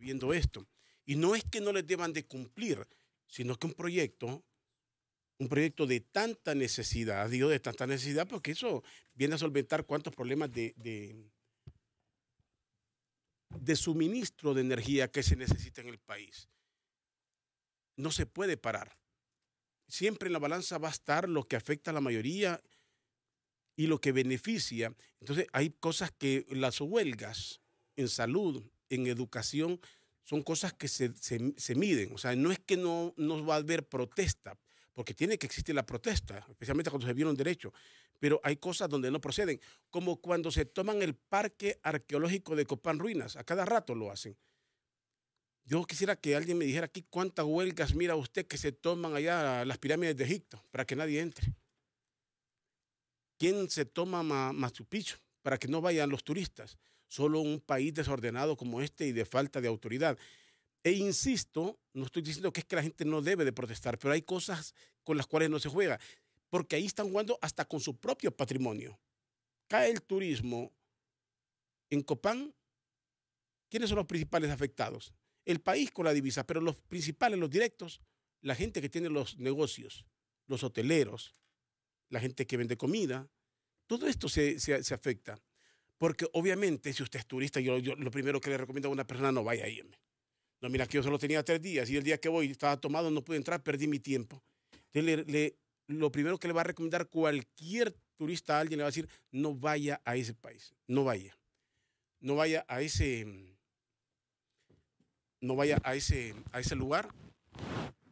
viendo esto. Y no es que no les deban de cumplir, sino que un proyecto, un proyecto de tanta necesidad, digo de tanta necesidad, porque eso viene a solventar cuántos problemas de, de, de suministro de energía que se necesita en el país. No se puede parar. Siempre en la balanza va a estar lo que afecta a la mayoría y lo que beneficia. Entonces hay cosas que las huelgas en salud, en educación son cosas que se, miden. O sea, no es que no, nos va a haber protesta, porque tiene que existir la protesta, especialmente cuando se vieron derecho, Pero hay cosas donde no proceden, como cuando se toman el parque arqueológico de Copán Ruinas, a cada rato lo hacen. Yo quisiera que alguien me dijera aquí cuántas huelgas mira usted que se toman allá las pirámides de Egipto para que nadie entre. ¿Quién se toma Machu para que no vayan los turistas? solo un país desordenado como este y de falta de autoridad. E insisto, no estoy diciendo que es que la gente no debe de protestar, pero hay cosas con las cuales no se juega, porque ahí están jugando hasta con su propio patrimonio. Cae el turismo en Copán. ¿Quiénes son los principales afectados? El país con la divisa, pero los principales, los directos, la gente que tiene los negocios, los hoteleros, la gente que vende comida, todo esto se, se afecta. Porque obviamente si usted es turista, yo, lo primero que le recomiendo a una persona no vaya a irme. No, mira, que yo solo tenía tres días y el día que voy estaba tomado, no pude entrar, perdí mi tiempo. lo primero que le va a recomendar cualquier turista a alguien le va a decir, no vaya a ese país, no vaya. No vaya a ese, no vaya a ese, a ese lugar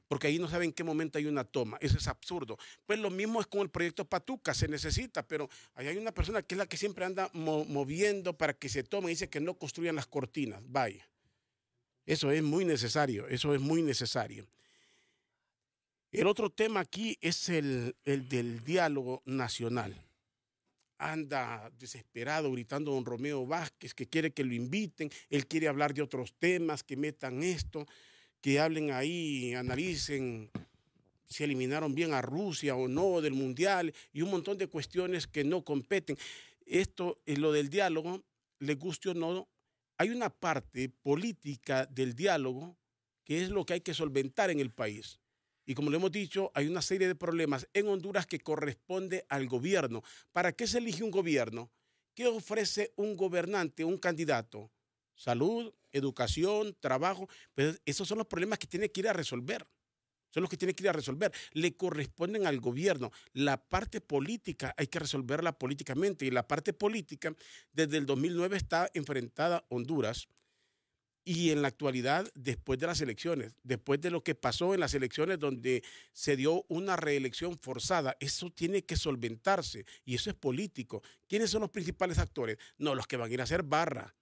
porque ahí no saben en qué momento hay una toma. Eso es absurdo. Pues lo mismo es con el proyecto Patuca, se necesita, pero hay una persona que es la que siempre anda moviendo para que se tome y dice que no construyan las cortinas. Vaya. Eso es muy necesario, eso es muy necesario. El otro tema aquí es el, del diálogo nacional anda desesperado gritando don Romeo Vázquez que quiere que lo inviten, él quiere hablar de otros temas, que metan esto que hablen ahí, analicen si eliminaron bien a Rusia o no del Mundial y un montón de cuestiones que no competen. Esto, es eh, lo del diálogo, le guste o no, hay una parte política del diálogo que es lo que hay que solventar en el país. Y como lo hemos dicho, hay una serie de problemas en Honduras que corresponde al gobierno. ¿Para qué se elige un gobierno? ¿Qué ofrece un gobernante, un candidato? salud, educación, trabajo, esos son los problemas que tiene que ir a resolver. Son los que tiene que ir a resolver. Le corresponden al gobierno. La parte política hay que resolverla políticamente. Y la parte política, desde el 2009 está enfrentada Honduras. Y en la actualidad, después de las elecciones, después de lo que pasó en las elecciones donde se dio una reelección forzada, eso tiene que solventarse y eso es político. ¿Quiénes son los principales actores? No, los que van a ir a hacer barra,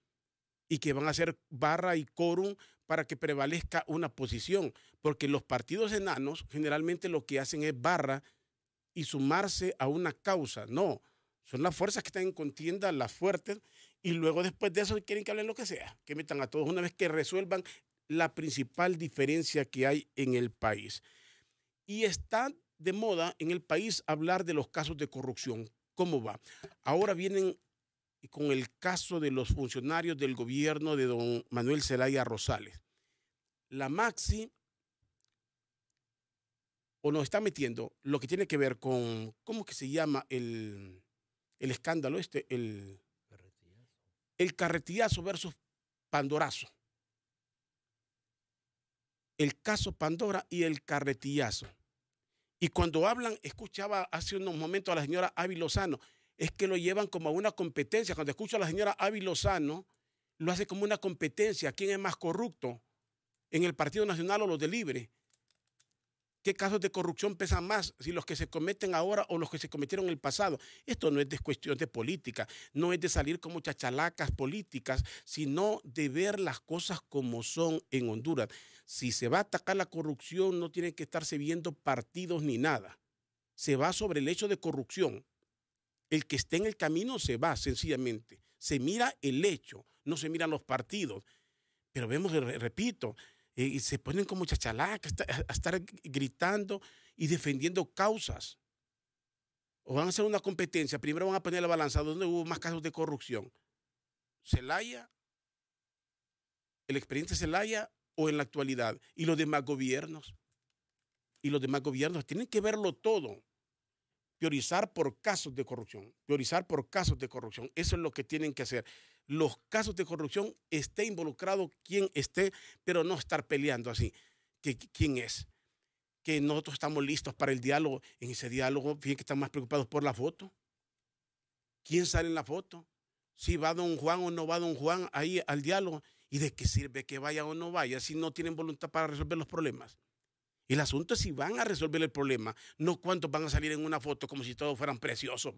y que van a hacer barra y quórum para que prevalezca una posición, porque los partidos enanos generalmente lo que hacen es barra y sumarse a una causa, no, son las fuerzas que están en contienda, las fuertes, y luego después de eso quieren que hablen lo que sea, que metan a todos una vez que resuelvan la principal diferencia que hay en el país. Y está de moda en el país hablar de los casos de corrupción. ¿Cómo va? Ahora vienen con el caso de los funcionarios del gobierno de don Manuel Zelaya Rosales. La Maxi o nos está metiendo lo que tiene que ver con, ¿cómo que se llama el, el escándalo este? El carretillazo. el carretillazo versus Pandorazo. El caso Pandora y el carretillazo. Y cuando hablan, escuchaba hace unos momentos a la señora Ávila Lozano, es que lo llevan como a una competencia. Cuando escucho a la señora Ávila Lozano, lo hace como una competencia. ¿Quién es más corrupto? ¿En el Partido Nacional o los de Libre? ¿Qué casos de corrupción pesan más? ¿Si los que se cometen ahora o los que se cometieron en el pasado? Esto no es de cuestión de política, no es de salir como chachalacas políticas, sino de ver las cosas como son en Honduras. Si se va a atacar la corrupción, no tienen que estarse viendo partidos ni nada. Se va sobre el hecho de corrupción. El que esté en el camino se va sencillamente. Se mira el hecho, no se miran los partidos. Pero vemos, repito, eh, y se ponen como chachalacas a estar gritando y defendiendo causas. O van a hacer una competencia. Primero van a poner la balanza donde hubo más casos de corrupción. Celaya, el expediente Celaya o en la actualidad. Y los demás gobiernos. Y los demás gobiernos tienen que verlo todo priorizar por casos de corrupción, priorizar por casos de corrupción. Eso es lo que tienen que hacer. Los casos de corrupción esté involucrado quien esté, pero no estar peleando así. Que, ¿Quién es? Que nosotros estamos listos para el diálogo. En ese diálogo, fíjense que están más preocupados por la foto. ¿Quién sale en la foto? Si va don Juan o no va don Juan ahí al diálogo. ¿Y de qué sirve que vaya o no vaya si no tienen voluntad para resolver los problemas? El asunto es si van a resolver el problema, no cuántos van a salir en una foto como si todos fueran preciosos,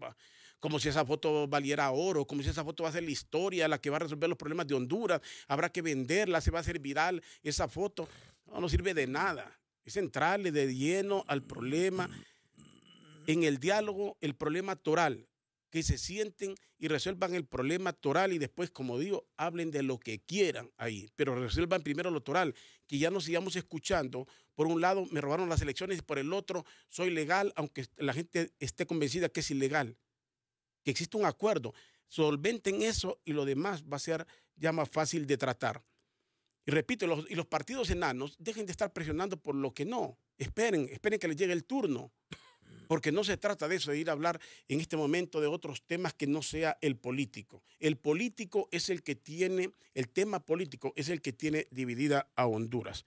como si esa foto valiera oro, como si esa foto va a ser la historia, la que va a resolver los problemas de Honduras, habrá que venderla, se va a hacer viral esa foto. No, no sirve de nada. Es entrarle de lleno al problema. Mm, mm, mm. En el diálogo, el problema toral que se sienten y resuelvan el problema toral y después, como digo, hablen de lo que quieran ahí, pero resuelvan primero lo toral, que ya nos sigamos escuchando. Por un lado, me robaron las elecciones y por el otro, soy legal, aunque la gente esté convencida que es ilegal, que existe un acuerdo. Solventen eso y lo demás va a ser ya más fácil de tratar. Y repito, los, y los partidos enanos, dejen de estar presionando por lo que no. Esperen, esperen que les llegue el turno porque no se trata de eso, de ir a hablar en este momento de otros temas que no sea el político. El político es el que tiene, el tema político es el que tiene dividida a Honduras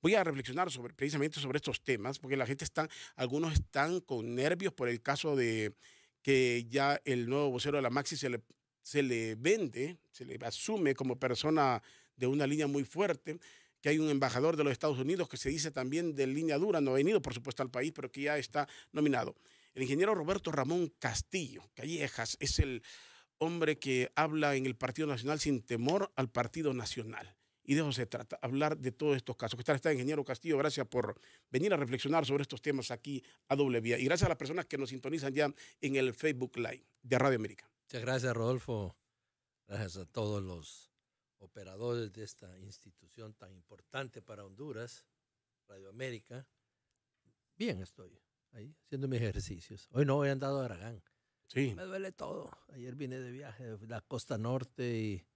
voy a reflexionar sobre, precisamente sobre estos temas, porque la gente está, algunos están con nervios por el caso de que ya el nuevo vocero de la Maxi se le, se le vende, se le asume como persona de una línea muy fuerte que hay un embajador de los Estados Unidos que se dice también de línea dura, no ha venido por supuesto al país, pero que ya está nominado. El ingeniero Roberto Ramón Castillo Callejas es el hombre que habla en el Partido Nacional sin temor al Partido Nacional. Y de eso se trata, hablar de todos estos casos. ¿Qué tal está, ingeniero Castillo? Gracias por venir a reflexionar sobre estos temas aquí a doble vía. Y gracias a las personas que nos sintonizan ya en el Facebook Live de Radio América. Muchas gracias, Rodolfo. Gracias a todos los operadores de esta institución tan importante para Honduras, Radio América. Bien estoy ahí haciendo mis ejercicios. Hoy no, hoy he andado a Aragán. Sí. Me duele todo. Ayer vine de viaje de la costa norte y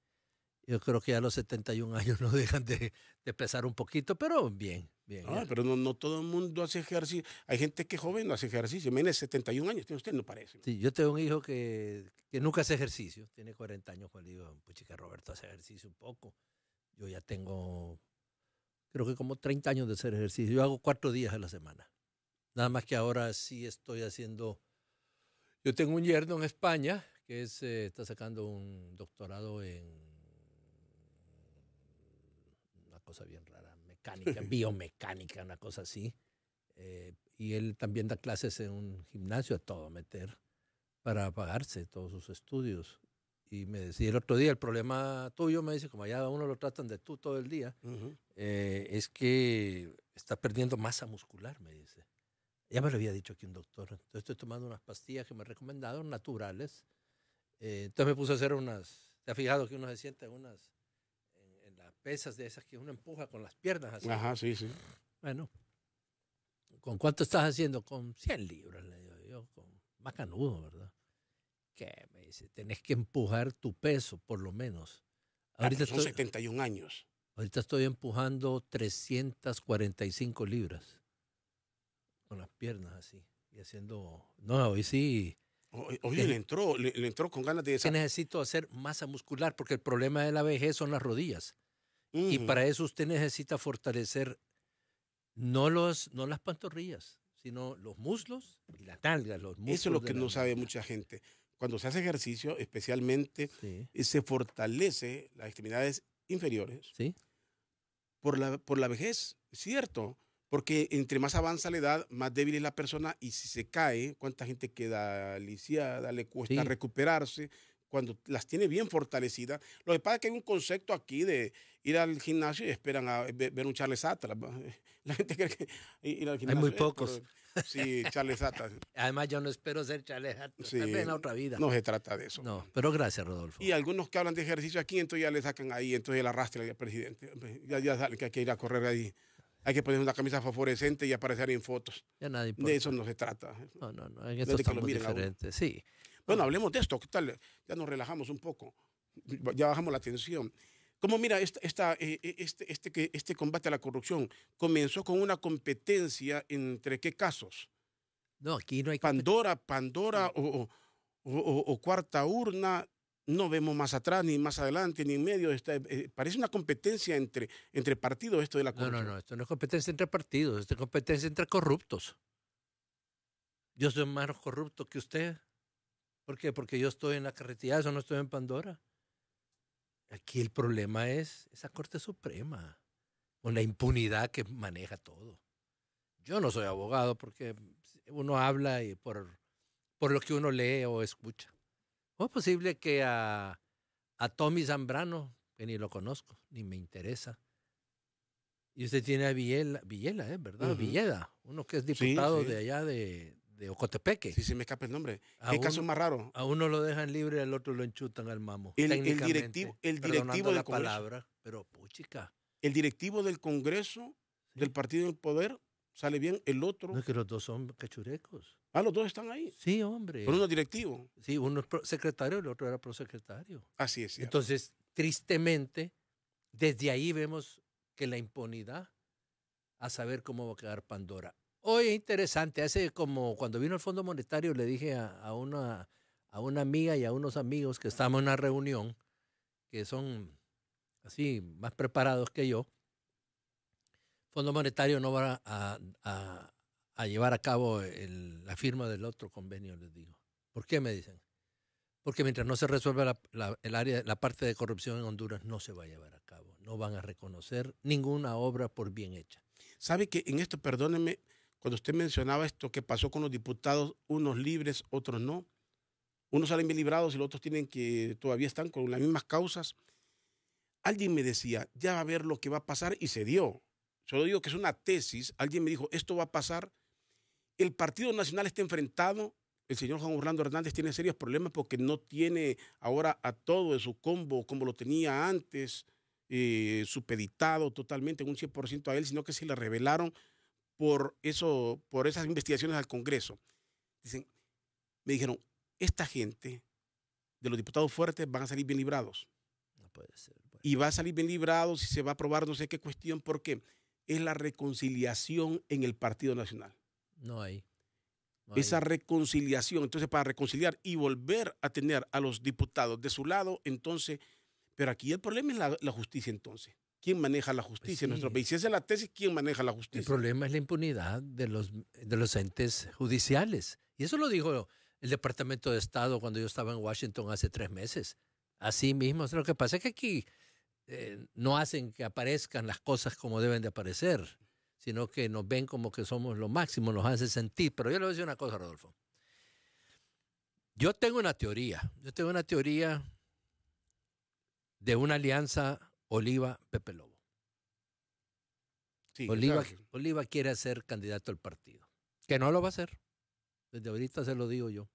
yo creo que a los 71 años no dejan de, pesar un poquito, pero bien, bien. Ah, pero no, todo el mundo hace ejercicio. Hay gente que joven no hace ejercicio. Menes 71 años tiene usted, no parece. Sí, yo tengo un hijo que, que nunca hace ejercicio. Tiene 40 años, Juan pues Digo, puchica, Roberto hace ejercicio un poco. Yo ya tengo, creo que como 30 años de hacer ejercicio. Yo hago cuatro días a la semana. Nada más que ahora sí estoy haciendo... Yo tengo un yerno en España que es, eh, está sacando un doctorado en cosa bien rara, mecánica, biomecánica, una cosa así. Eh, y él también da clases en un gimnasio a todo meter para pagarse todos sus estudios. Y me decía, el otro día el problema tuyo, me dice, como allá a uno lo tratan de tú todo el día, eh, es que está perdiendo masa muscular, me dice. Ya me lo había dicho aquí un doctor. Entonces estoy tomando unas pastillas que me recomendado, naturales. Eh, entonces me puse a hacer unas, ¿te has fijado que uno se siente unas pesas de esas que uno empuja con las piernas así. Ajá, sí, sí. Bueno, ¿con cuánto estás haciendo? Con 100 libras, le digo yo, con más canudo, ¿verdad? Que Me dice, tenés que empujar tu peso, por lo menos. Ah, Ahorita son estoy, 71 años. Ahorita estoy empujando 345 libras con las piernas así y haciendo. No, hoy sí. Hoy, le entró, le, entró con ganas de. Esa... necesito hacer masa muscular porque el problema de la vejez son las rodillas. Y para eso usted necesita fortalecer no, los, no las pantorrillas, sino los muslos y la talga. Los muslos eso es lo que no sabe mucha gente. Cuando se hace ejercicio, especialmente, eh, se fortalece las extremidades inferiores por, la, por la vejez, cierto. Porque entre más avanza la edad, más débil es la persona y si se cae, cuánta gente queda lisiada, le cuesta recuperarse cuando las tiene bien fortalecidas. Lo que pasa es que hay un concepto aquí de ir al gimnasio y esperan a ver un Charles Atlas. La gente cree que gimnasio. Hay muy eh, pocos. sí, Charles Atlas. Además, yo no espero ser Charles Atlas. Sí, en otra vida. No se trata de eso. No, pero gracias, Rodolfo. Y algunos que hablan de ejercicio aquí, entonces ya le sacan ahí, entonces el arrastra al presidente. Ya, ya que hay que ir a correr ahí. Hay que poner una camisa fosforescente y aparecer en fotos. Ya nadie De eso no se trata. No, no, no. En esto estamos diferentes. Sí. Bueno, hablemos de esto. ¿Qué tal? Ya nos relajamos un poco. Ya bajamos la tensión. Como mira, eh, eh, este, este, este combate a la corrupción comenzó con una competencia entre qué casos. No, aquí no hay Pandora, Pandora o, cuarta urna. No vemos más atrás, ni más adelante, ni en medio. Eh, parece una competencia entre, entre partidos esto de la corrupción. No, no, no, esto no es competencia entre partidos, esto es competencia entre corruptos. Yo soy más corrupto que usted. ¿Por qué? Porque yo estoy en la carretilla, eso no estoy en Pandora. Aquí el problema es esa Corte Suprema, con la impunidad que maneja todo. Yo no soy abogado porque uno habla y por, por lo que uno lee o escucha. ¿Cómo es posible que a, a Tommy Zambrano, que ni lo conozco, ni me interesa, y usted tiene a Villela, Villela ¿eh? ¿verdad? Villeda, uno que es diputado de allá de, Ocotepeque. Sí, se me escapa el nombre. A ¿Qué uno, caso más raro? A uno lo dejan libre y al otro lo enchutan al mamo. El, directivo, el directivo del la Congreso. palabra, pero puchica. El directivo del Congreso, del Partido del Poder, sale bien, el otro. No es que los dos son cachurecos. Ah, los dos están ahí. Sí, hombre. Pero uno es directivo. Sí, uno es secretario, el otro era prosecretario. Así es. Entonces, tristemente, desde ahí vemos que la impunidad a saber cómo va a quedar Pandora. Oye, interesante, hace como cuando vino el Fondo Monetario le dije a, una, a una amiga y a unos amigos que estábamos en una reunión, que son así más preparados que yo, Fondo Monetario no va a, a, llevar a cabo la firma del otro convenio, les digo. ¿Por qué me dicen? Porque mientras no se resuelva la, el área, la parte de corrupción en Honduras, no se va a llevar a cabo. No van a reconocer ninguna obra por bien hecha. ¿Sabe que en esto, perdóneme, cuando usted mencionaba esto que pasó con los diputados, unos libres, otros no. Unos salen bien librados y los otros tienen que todavía están con las mismas causas. Alguien me decía, ya va a ver lo que va a pasar y se dio. Solo digo que es una tesis. Alguien me dijo, esto va a pasar. El Partido Nacional está enfrentado. El señor Juan Orlando Hernández tiene serios problemas porque no tiene ahora a todo de su combo como lo tenía antes, eh, supeditado totalmente en un 100% a él, sino que se le revelaron por, eso, por esas investigaciones al Congreso. Dicen, me dijeron, esta gente de los diputados fuertes van a salir bien librados. No puede ser. Y va a salir bien librados y se va a aprobar no sé qué cuestión, porque es la reconciliación en el Partido Nacional. No hay. Esa reconciliación, entonces para reconciliar y volver a tener a los diputados de su lado, entonces, pero aquí el problema es la justicia entonces quién maneja la pues justicia en nuestro país. Si esa es la tesis, ¿quién maneja la justicia? El problema es la impunidad de los, de los entes judiciales. Y eso lo dijo el Departamento de Estado cuando yo estaba en Washington hace tres meses. Así mismo. Lo que pasa es que aquí eh, no hacen que aparezcan las cosas como deben de aparecer, sino que nos ven como que somos lo máximo, nos hace sentir. Pero yo le voy a decir una cosa, Rodolfo. Yo tengo una teoría. Yo tengo una teoría de una alianza Oliva Pepe Lobo. Oliva, quiere ser candidato al partido, que no lo va a hacer. Desde ahorita se lo digo yo.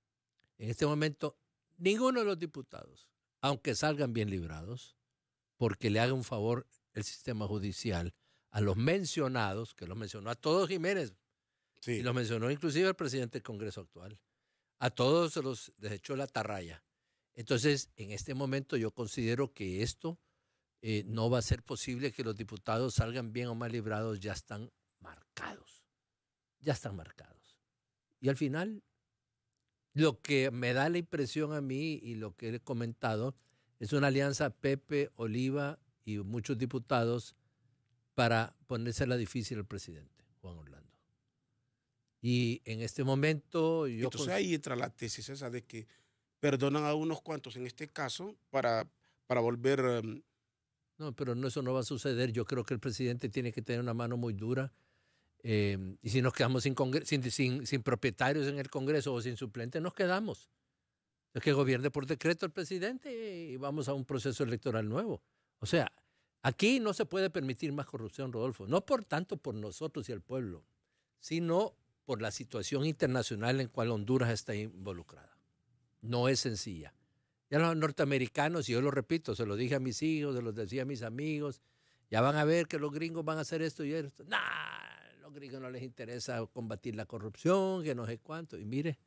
En este momento, ninguno de los diputados, aunque salgan bien librados, porque le haga un favor el sistema judicial a los mencionados, que los mencionó a todos Jiménez, sí. y los mencionó inclusive el presidente del Congreso actual, a todos los desechó la tarraya. Entonces, en este momento yo considero que esto eh, no va a ser posible que los diputados salgan bien o mal librados, ya están marcados, ya están marcados. Y al final, lo que me da la impresión a mí y lo que he comentado es una alianza Pepe, Oliva y muchos diputados para la difícil al presidente, Juan Orlando. Y en este momento yo... Entonces ahí entra la tesis esa de que perdonan a unos cuantos en este caso para, para volver... Em, no, pero eso no va a suceder. Yo creo que el presidente tiene que tener una mano muy dura. Eh, y si nos quedamos sin, propietarios en el Congreso o sin suplentes, nos quedamos. Es que gobierne por decreto el presidente y vamos a un proceso electoral nuevo. O sea, aquí no se puede permitir más corrupción, Rodolfo. No por tanto por nosotros y el pueblo, sino por la situación internacional en cual Honduras está involucrada. No es sencilla. Ya los norteamericanos, y yo lo repito, se lo dije a mis hijos, se los decía a mis amigos, ya van a ver que los gringos van a hacer esto y esto. Nah, los gringos no les interesa combatir la corrupción, que no sé cuánto. Y mire,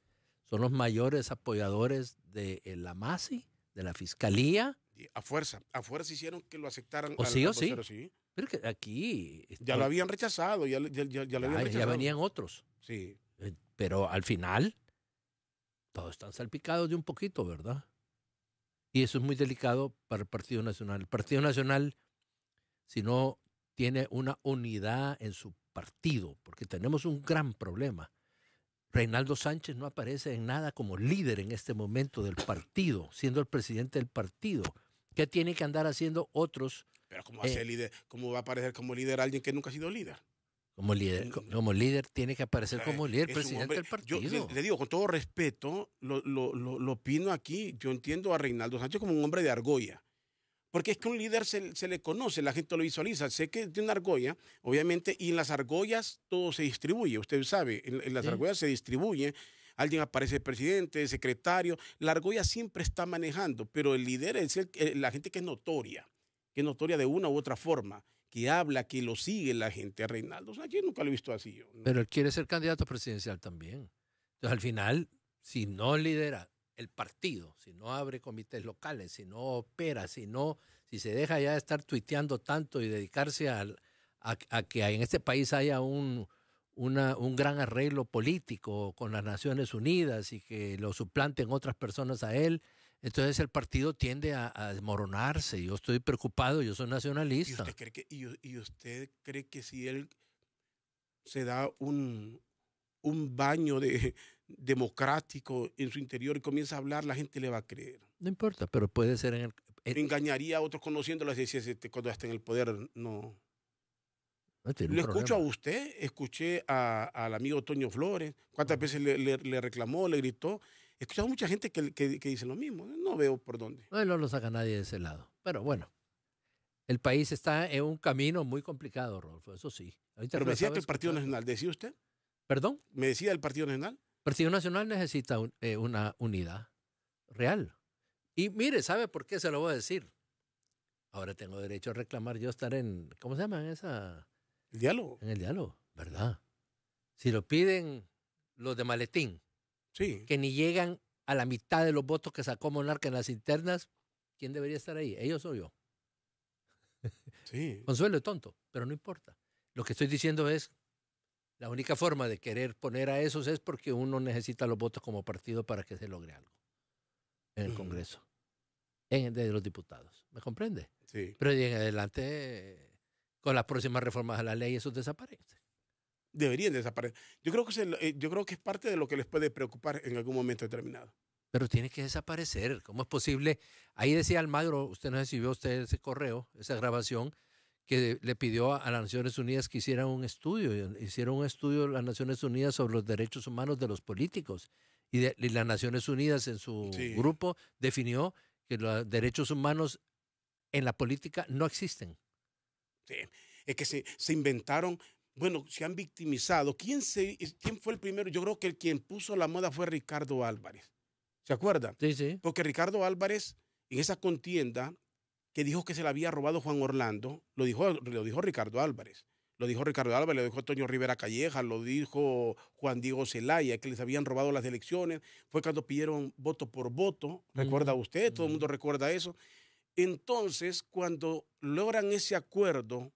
son los mayores apoyadores de eh, la MASI, de la Fiscalía. A fuerza, a fuerza hicieron que lo aceptaran. O pues sí, o sí. sí. Pero que aquí... Ya lo habían rechazado, ya, ya, ya lo habían rechazado. Ya venían otros. Sí. Eh, pero al final, todos están salpicados de un poquito, ¿verdad? Y eso es muy delicado para el Partido Nacional. El Partido Nacional, si no tiene una unidad en su partido, porque tenemos un gran problema. Reinaldo Sánchez no aparece en nada como líder en este momento del partido, siendo el presidente del partido. ¿Qué tiene que andar haciendo otros? Pero ¿cómo eh? líder? ¿Cómo va a aparecer como líder alguien que nunca ha sido líder? Como líder, como líder tiene que aparecer como líder, presidente del partido. le, digo, con todo respeto, lo, lo, lo, opino aquí, yo entiendo a Reinaldo Sánchez como un hombre de argolla. Porque es que un líder se, se, le conoce, la gente lo visualiza. Sé que tiene una argolla, obviamente, y en las argollas todo se distribuye, usted sabe, en, las argollas se distribuye. Alguien aparece presidente, secretario. La argolla siempre está manejando, pero el líder es eh, la gente que es notoria, que es notoria de una u otra forma que habla, que lo sigue la gente a Reinaldo. O sea, yo nunca lo he visto así. Pero él quiere ser candidato presidencial también. Entonces, al final, si no lidera el partido, si no abre comités locales, si no opera, si no, si se deja ya de estar tuiteando tanto y dedicarse a, que en este país haya un, un gran arreglo político con las Naciones Unidas y que lo suplanten otras personas a él entonces el partido tiende a, desmoronarse. Yo estoy preocupado, yo soy nacionalista. ¿Y usted cree que, y, usted cree que si él se da un, un baño de, democrático en su interior y comienza a hablar, la gente le va a creer? No importa, pero puede ser en el... Engañaría a otros conociéndolo si, este, cuando está en el poder, no. le escucho a usted, escuché a, al amigo Toño Flores, cuántas veces le, reclamó, le gritó, He escuchado mucha gente que, dice lo mismo. No veo por dónde. No, no lo saca nadie de ese lado. Pero bueno, el país está en un camino muy complicado, Rodolfo, eso sí. Pero me decía que el Partido Nacional, ¿decía usted? ¿Perdón? ¿Me decía el Partido Nacional? El Partido Nacional necesita eh, una unidad real. Y mire, ¿sabe por qué se lo voy a decir? Ahora tengo derecho a reclamar yo estar en, ¿cómo se llama? En esa... El diálogo. En el diálogo, ¿verdad? Si lo piden los de maletín, que ni llegan a la mitad de los votos que sacó Monarca en las internas, ¿quién debería estar ahí? ¿Ellos o yo? Sí. Consuelo es tonto, pero no importa. Lo que estoy diciendo es, la única forma de querer poner a esos es porque uno necesita los votos como partido para que se logre algo en el mm. Congreso, en, de los diputados. ¿Me comprende? Sí. Pero en adelante, con las próximas reformas a la ley, eso desaparece deberían desaparecer. Yo creo, que eh, yo creo que es parte de lo que les puede preocupar en algún momento determinado. Pero tiene que desaparecer. ¿Cómo es posible? Ahí decía Almagro, usted no recibió usted ese correo, esa grabación, que le pidió a, las Naciones Unidas que hicieran un estudio. Hicieron un estudio las Naciones Unidas sobre los derechos humanos de los políticos. Y, las Naciones Unidas en su grupo definió que los derechos humanos en la política no existen. Sí, es que se, se inventaron bueno, se han victimizado. ¿Quién, fue el primero? Yo creo que el quien puso la moda fue Ricardo Álvarez. ¿Se acuerdan? Sí, sí. Porque Ricardo Álvarez, en esa contienda que dijo que se la había robado Juan Orlando, lo dijo, lo dijo Ricardo Álvarez. Lo dijo Ricardo Álvarez, lo dijo Antonio Rivera Calleja, lo dijo Juan Diego Zelaya, que les habían robado las elecciones. Fue cuando pidieron voto por voto. ¿Recuerda usted? Todo el mundo recuerda eso. Entonces, cuando logran ese acuerdo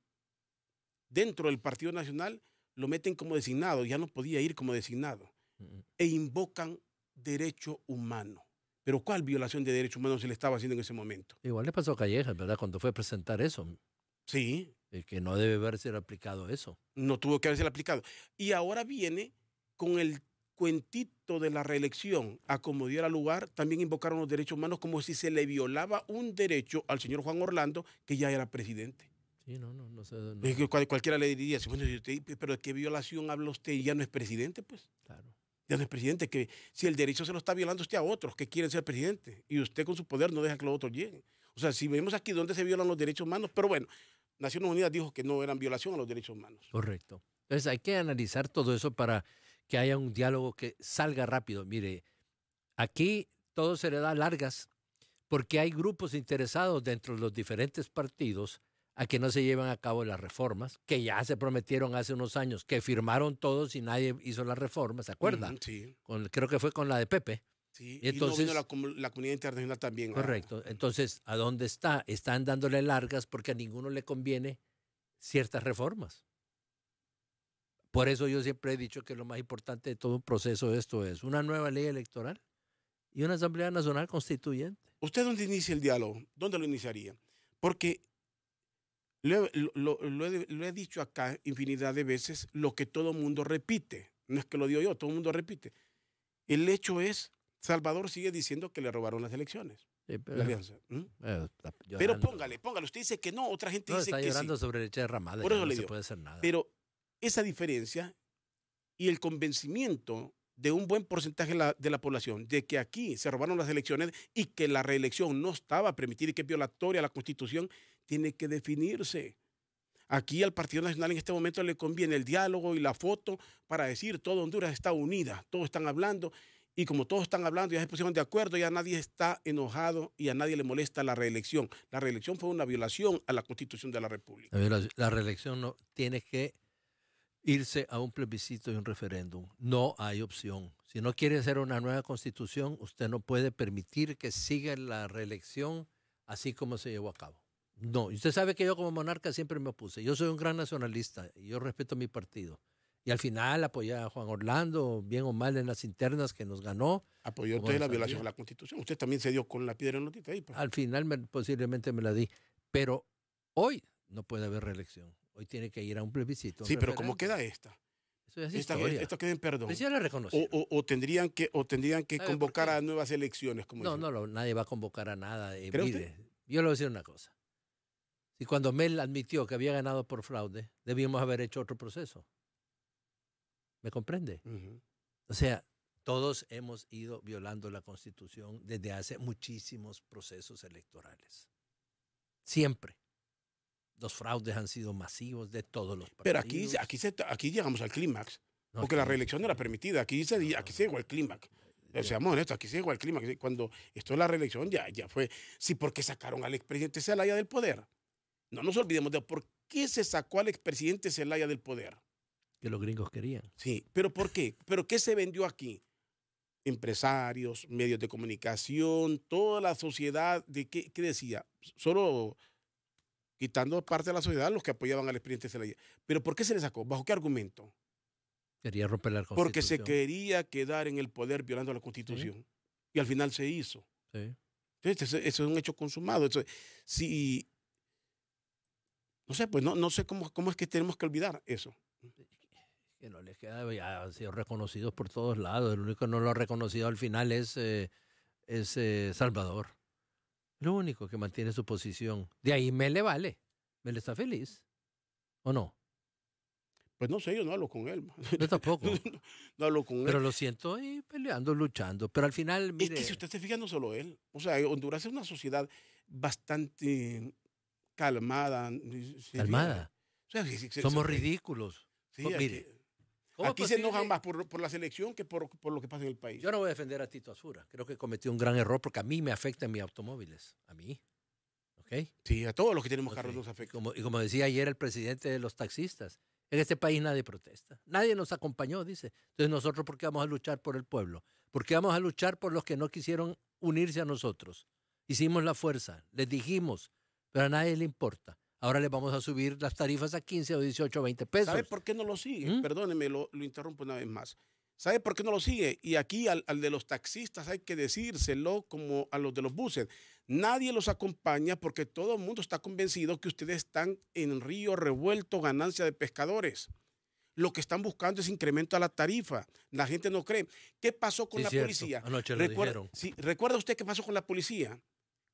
dentro del Partido Nacional lo meten como designado, ya no podía ir como designado, e invocan derecho humano. Pero ¿cuál violación de derechos humanos se le estaba haciendo en ese momento? Igual le pasó a Calleja, ¿verdad? Cuando fue a presentar eso. Sí. que no debe haberse aplicado eso. No tuvo que haberse aplicado. Y ahora viene con el cuentito de la reelección a como diera lugar, también invocaron los derechos humanos como si se le violaba un derecho al señor Juan Orlando, que ya era presidente no, no, no sé. Cualquiera le diría, bueno, pero ¿qué violación habla usted? Ya no es presidente, pues. Claro. Ya no es presidente, que si el derecho se lo está violando usted a otros que quieren ser presidente y usted con su poder no deja que los otros lleguen. O sea, si vemos aquí dónde se violan los derechos humanos, pero bueno, Naciones Unidas dijo que no eran violación a los derechos humanos. Correcto. Entonces hay que analizar todo eso para que haya un diálogo que salga rápido. Mire, aquí todo se le da largas porque hay grupos interesados dentro de los diferentes partidos a que no se lleven a cabo las reformas, que ya se prometieron hace unos años, que firmaron todos y nadie hizo las reformas, ¿se acuerda? sí. Con, creo que fue con la de Pepe. Sí, y entonces, la, comunidad internacional también. Ah. Correcto. Entonces, ¿a dónde está? Están dándole largas porque a ninguno le conviene ciertas reformas. Por eso yo siempre he dicho que lo más importante de todo un proceso de esto es una nueva ley electoral y una Asamblea Nacional Constituyente. ¿Usted dónde inicia el diálogo? ¿Dónde lo iniciaría? Porque lo, he, dicho acá infinidad de veces, lo que todo mundo repite. No es que lo digo yo, todo el mundo repite. El hecho es, Salvador sigue diciendo que le robaron las elecciones. Eh, pero, póngale, póngale. Usted dice que no, otra gente no, dice está que llorando sí. sobre leche derramada. Por no le puede hacer nada. Pero esa diferencia y el convencimiento de un buen porcentaje de la, población de que aquí se robaron las elecciones y que la reelección no estaba permitida y que es violatoria la Constitución tiene que definirse. Aquí al Partido Nacional en este momento le conviene el diálogo y la foto para decir todo Honduras está unida, todos están hablando y como todos están hablando, ya se pusieron de acuerdo, ya nadie está enojado y a nadie le molesta la reelección. La reelección fue una violación a la Constitución de la República. La, reelección no tiene que irse a un plebiscito y un referéndum. No hay opción. Si no quiere hacer una nueva constitución, usted no puede permitir que siga la reelección así como se llevó a cabo. No, usted sabe que yo como monarca siempre me opuse. Yo soy un gran nacionalista y yo respeto mi partido. Y al final apoyé a Juan Orlando, bien o mal, en las internas que nos ganó. Apoyó usted la violación de la Constitución. Usted también se dio con la piedra en los ahí. Pues. Al final posiblemente me la di. Pero hoy no puede haber reelección. Hoy tiene que ir a un plebiscito. Sí, pero ¿cómo queda esta? Eso queda en perdón. Pues o, tendrían que, o tendrían que convocar a nuevas elecciones. Como no, no, nadie va a convocar a nada. Eh, yo le voy a decir una cosa. Si cuando Mel admitió que había ganado por fraude, debíamos haber hecho otro proceso. ¿Me comprende? O sea, todos hemos ido violando la Constitución desde hace muchísimos procesos electorales. Siempre. Los fraudes han sido masivos de todos los partidos. Pero aquí, aquí, llegamos al clímax, porque la reelección no era permitida. Aquí se, aquí se llegó al clímax. O eh, Seamos honestos, aquí se llegó al clímax. Cuando esto la reelección, ya, ya fue. Sí, porque sacaron al expresidente Zelaya del poder. No nos olvidemos de por qué se sacó al expresidente Zelaya del poder. Que los gringos querían. Sí, pero ¿por qué? ¿Pero qué se vendió aquí? Empresarios, medios de comunicación, toda la sociedad, de qué, decía? Solo quitando parte de la sociedad los que apoyaban al expresidente Zelaya. ¿Pero por qué se le sacó? ¿Bajo qué argumento? Quería romper la Constitución. Porque se quería quedar en el poder violando la Constitución. Y al final se hizo. Sí. eso, es un hecho consumado. Entonces, si no sé, pues no, no sé cómo, cómo es que tenemos que olvidar eso. Que no les queda, pues, ya han sido reconocidos por todos lados. El único que no lo ha reconocido al final es, eh, eh, Salvador. Lo único que mantiene su posición. De ahí me le vale. Me le está feliz. ¿O no? Pues no sé, yo no hablo con él. Yo tampoco. no, hablo con él. Pero lo siento y peleando, luchando. Pero al final, mire... Es que si usted se fijando no solo él. O sea, Honduras es una sociedad bastante calmada. Calmada. Somos ridículos. Pues, mire. Aquí se enojan más por, la selección que por, lo que pasa en el país. Yo no voy a defender a Tito Azura. Creo que cometió un gran error porque a mí me afectan mis automóviles. A mí. ¿Ok? Sí, a todos los que tenemos carros nos afecta. y como decía ayer el presidente de los taxistas, en este país nadie protesta. Nadie nos acompañó, dice. Entonces nosotros, ¿por qué vamos a luchar por el pueblo? ¿Por qué vamos a luchar por los que no quisieron unirse a nosotros? Hicimos la fuerza, les dijimos, pero a nadie le importa. Ahora le vamos a subir las tarifas a 15 o 18 o 20 pesos. ¿Sabe por qué no lo sigue? ¿Mm? Perdóneme, lo, interrumpo una vez más. ¿Sabe por qué no lo sigue? Y aquí al, de los taxistas hay que decírselo como a los de los buses. Nadie los acompaña porque todo el mundo está convencido que ustedes están en río revuelto, ganancia de pescadores. Lo que están buscando es incremento a la tarifa. La gente no cree. ¿Qué pasó con la policía? Anoche ¿Recuerda usted qué pasó con la policía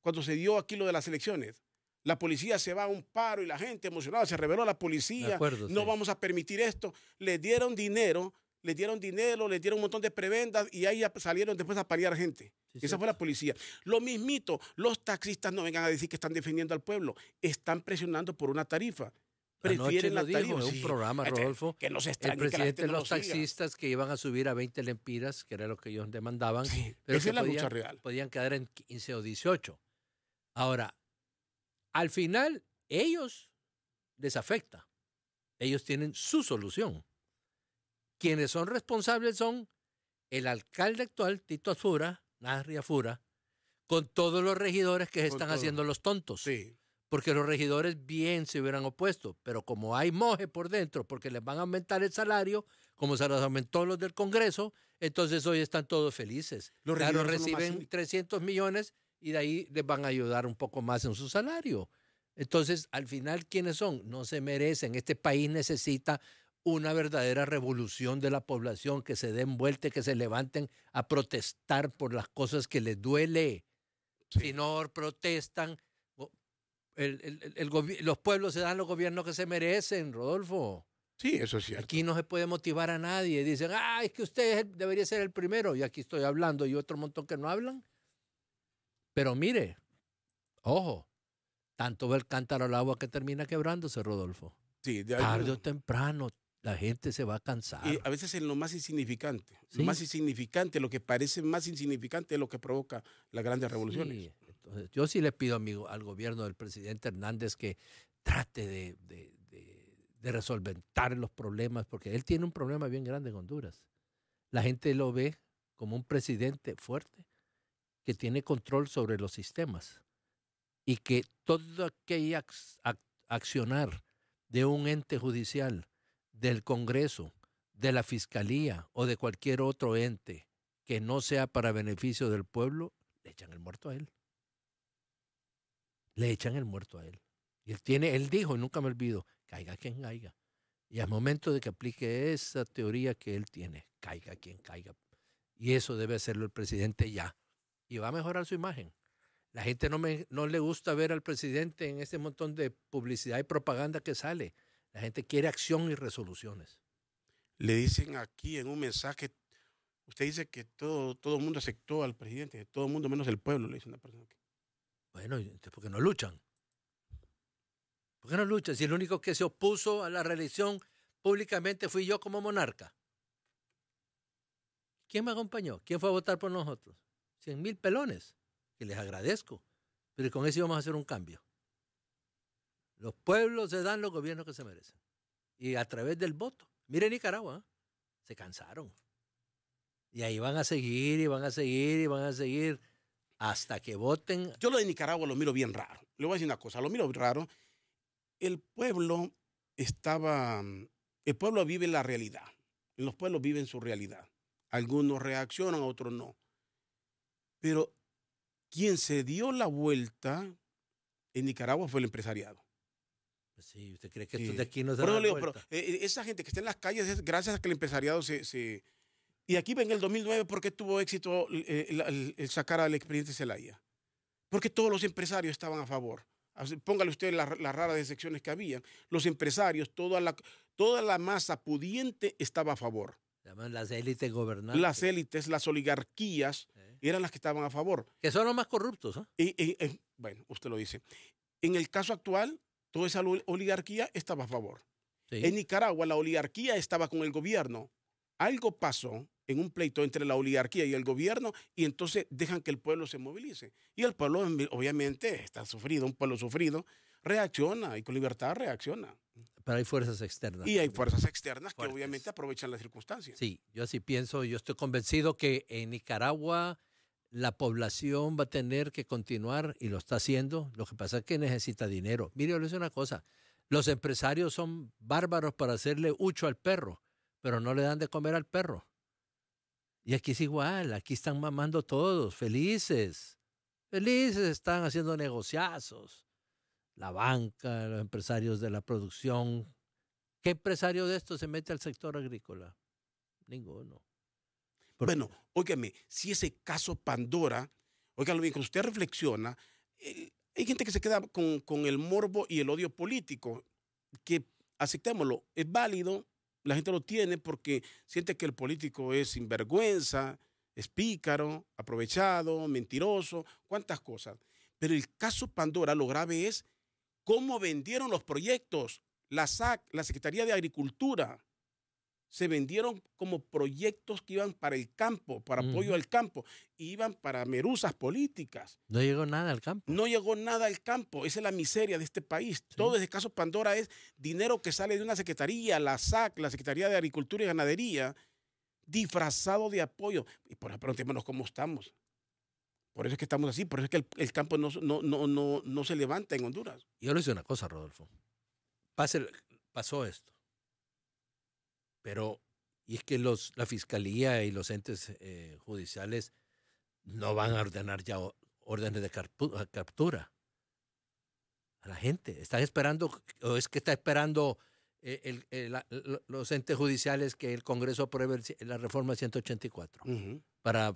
cuando se dio aquí lo de las elecciones? La policía se va a un paro y la gente emocionada se reveló a la policía. no vamos a permitir esto. le dieron dinero, le dieron dinero, le dieron un montón de prebendas y ahí salieron después a paliar gente. Esa fue la policía. Lo mismito, los taxistas no vengan a decir que están defendiendo al pueblo, están presionando por una tarifa. Prefieren la, tarifa. es un programa, este, Rodolfo, que el presidente de los taxistas que iban a subir a 20 lempiras, que era lo que ellos demandaban, pero la lucha real. podían quedar en 15 o 18. Ahora, al final, ellos les afecta. Ellos tienen su solución. Quienes son responsables son el alcalde actual, Tito Azura, Nasri Fura, con todos los regidores que se están haciendo los tontos. Porque los regidores bien se hubieran opuesto, pero como hay moje por dentro, porque les van a aumentar el salario, como se los aumentó los del Congreso, entonces hoy están todos felices. Los regidores reciben 300 millones y de ahí les van a ayudar un poco más en su salario. Entonces, al final, ¿quiénes son? No se merecen. Este país necesita una verdadera revolución de la población, que se den vuelta, que se levanten a protestar por las cosas que les duele. Si no protestan, los pueblos se dan los gobiernos que se merecen, Rodolfo. Sí, eso es cierto. Aquí no se puede motivar a nadie. Dicen, ah, es que usted debería ser el primero. Y aquí estoy hablando y otro montón que no hablan. Pero mire, ojo, tanto va el cántaro al agua que termina quebrándose, Rodolfo. Sí, de Tarde o temprano la gente se va a cansar. Y a veces en lo más insignificante. Lo más insignificante, lo que parece más insignificante es lo que provoca las grandes revoluciones. yo sí le pido amigo, al gobierno del presidente Hernández que trate de, de, los problemas, porque él tiene un problema bien grande en Honduras. La gente lo ve como un presidente fuerte, que tiene control sobre los sistemas y que todo aquel accionar de un ente judicial, del Congreso, de la Fiscalía o de cualquier otro ente que no sea para beneficio del pueblo, le echan el muerto a él. Le echan el muerto a él. Y él tiene, él dijo, y nunca me olvido, caiga quien caiga. Y al momento de que aplique esa teoría que él tiene, caiga quien caiga. Y eso debe hacerlo el presidente ya y va a mejorar su imagen. La gente no, no le gusta ver al presidente en este montón de publicidad y propaganda que sale. La gente quiere acción y resoluciones. Le dicen aquí en un mensaje, usted dice que todo, todo el mundo aceptó al presidente, todo el mundo menos el pueblo, le dice una persona aquí. Bueno, porque no luchan. ¿Por qué no luchan? Si el único que se opuso a la reelección públicamente fui yo como monarca. ¿Quién me acompañó? ¿Quién fue a votar por nosotros? 100 mil pelones, que les agradezco, pero con eso vamos a hacer un cambio. Los pueblos se dan los gobiernos que se merecen. Y a través del voto. Mire Nicaragua, ¿eh? se cansaron. Y ahí van a seguir y van a seguir y van a seguir hasta que voten. Yo lo de Nicaragua lo miro bien raro. Le voy a decir una cosa, lo miro raro. El pueblo estaba, el pueblo vive la realidad. Los pueblos viven su realidad. Algunos reaccionan, otros no. Pero quien se dio la vuelta en Nicaragua fue el empresariado. Pues sí, usted cree que esto de aquí no se da la vuelta. pero, eh, eh, esa gente que está en las calles es gracias a que el empresariado se, Y aquí ven el 2009, porque tuvo éxito el, sacar al expediente Celaya? Porque todos los empresarios estaban a favor. Póngale usted las la raras excepciones que había. Los empresarios, toda la, toda la masa pudiente estaba a favor. las élites gobernantes. Las élites, las oligarquías, eran las que estaban a favor. Que son los más corruptos. ¿ah? Y, eh, bueno, usted lo dice. En el caso actual, toda esa oligarquía estaba a favor. En Nicaragua, la oligarquía estaba con el gobierno. Algo pasó en un pleito entre la oligarquía y el gobierno y entonces dejan que el pueblo se movilice. Y el pueblo, obviamente, está sufrido, un pueblo sufrido, reacciona y con libertad reacciona. Pero hay fuerzas externas. Y hay fuerzas externas que obviamente aprovechan las circunstancias. Sí, yo así pienso, yo estoy convencido que en Nicaragua la población va a tener que continuar y lo está haciendo. Lo que pasa es que necesita dinero. Mire, yo le una cosa. Los empresarios son bárbaros para hacerle hucho al perro, pero no le dan de comer al perro. Y aquí es igual, aquí están mamando todos, felices. Felices están haciendo negociazos. La banca, los empresarios de la producción. ¿Qué empresario de esto se mete al sector agrícola? Ninguno. Bueno, óigame, si ese caso Pandora, óigalo bien, cuando usted reflexiona, eh, hay gente que se queda con, con, el morbo y el odio político, que aceptémoslo, es válido, la gente lo tiene porque siente que el político es sinvergüenza, es pícaro, aprovechado, mentiroso, cuántas cosas. Pero el caso Pandora, lo grave es cómo vendieron los proyectos, la SAC, la Secretaría de Agricultura, se vendieron como proyectos que iban para el campo, para apoyo al campo, iban para merusas políticas. No llegó nada al campo. No llegó nada al campo. Esa es la miseria de este país. Todo desde caso Pandora es dinero que sale de una secretaría, la SAC, la Secretaría de Agricultura y Ganadería, disfrazado de apoyo. Y por preguntémonos cómo estamos. Por eso es que estamos así, por eso es que el, campo no, no, se levanta en Honduras. Yo le hice una cosa, Rodolfo. pasó esto pero, y es que los, la fiscalía y los entes eh, judiciales no van a ordenar ya órdenes de captura a la gente. Están esperando, o es que está esperando eh, eh, los entes judiciales que el Congreso apruebe la reforma 184 para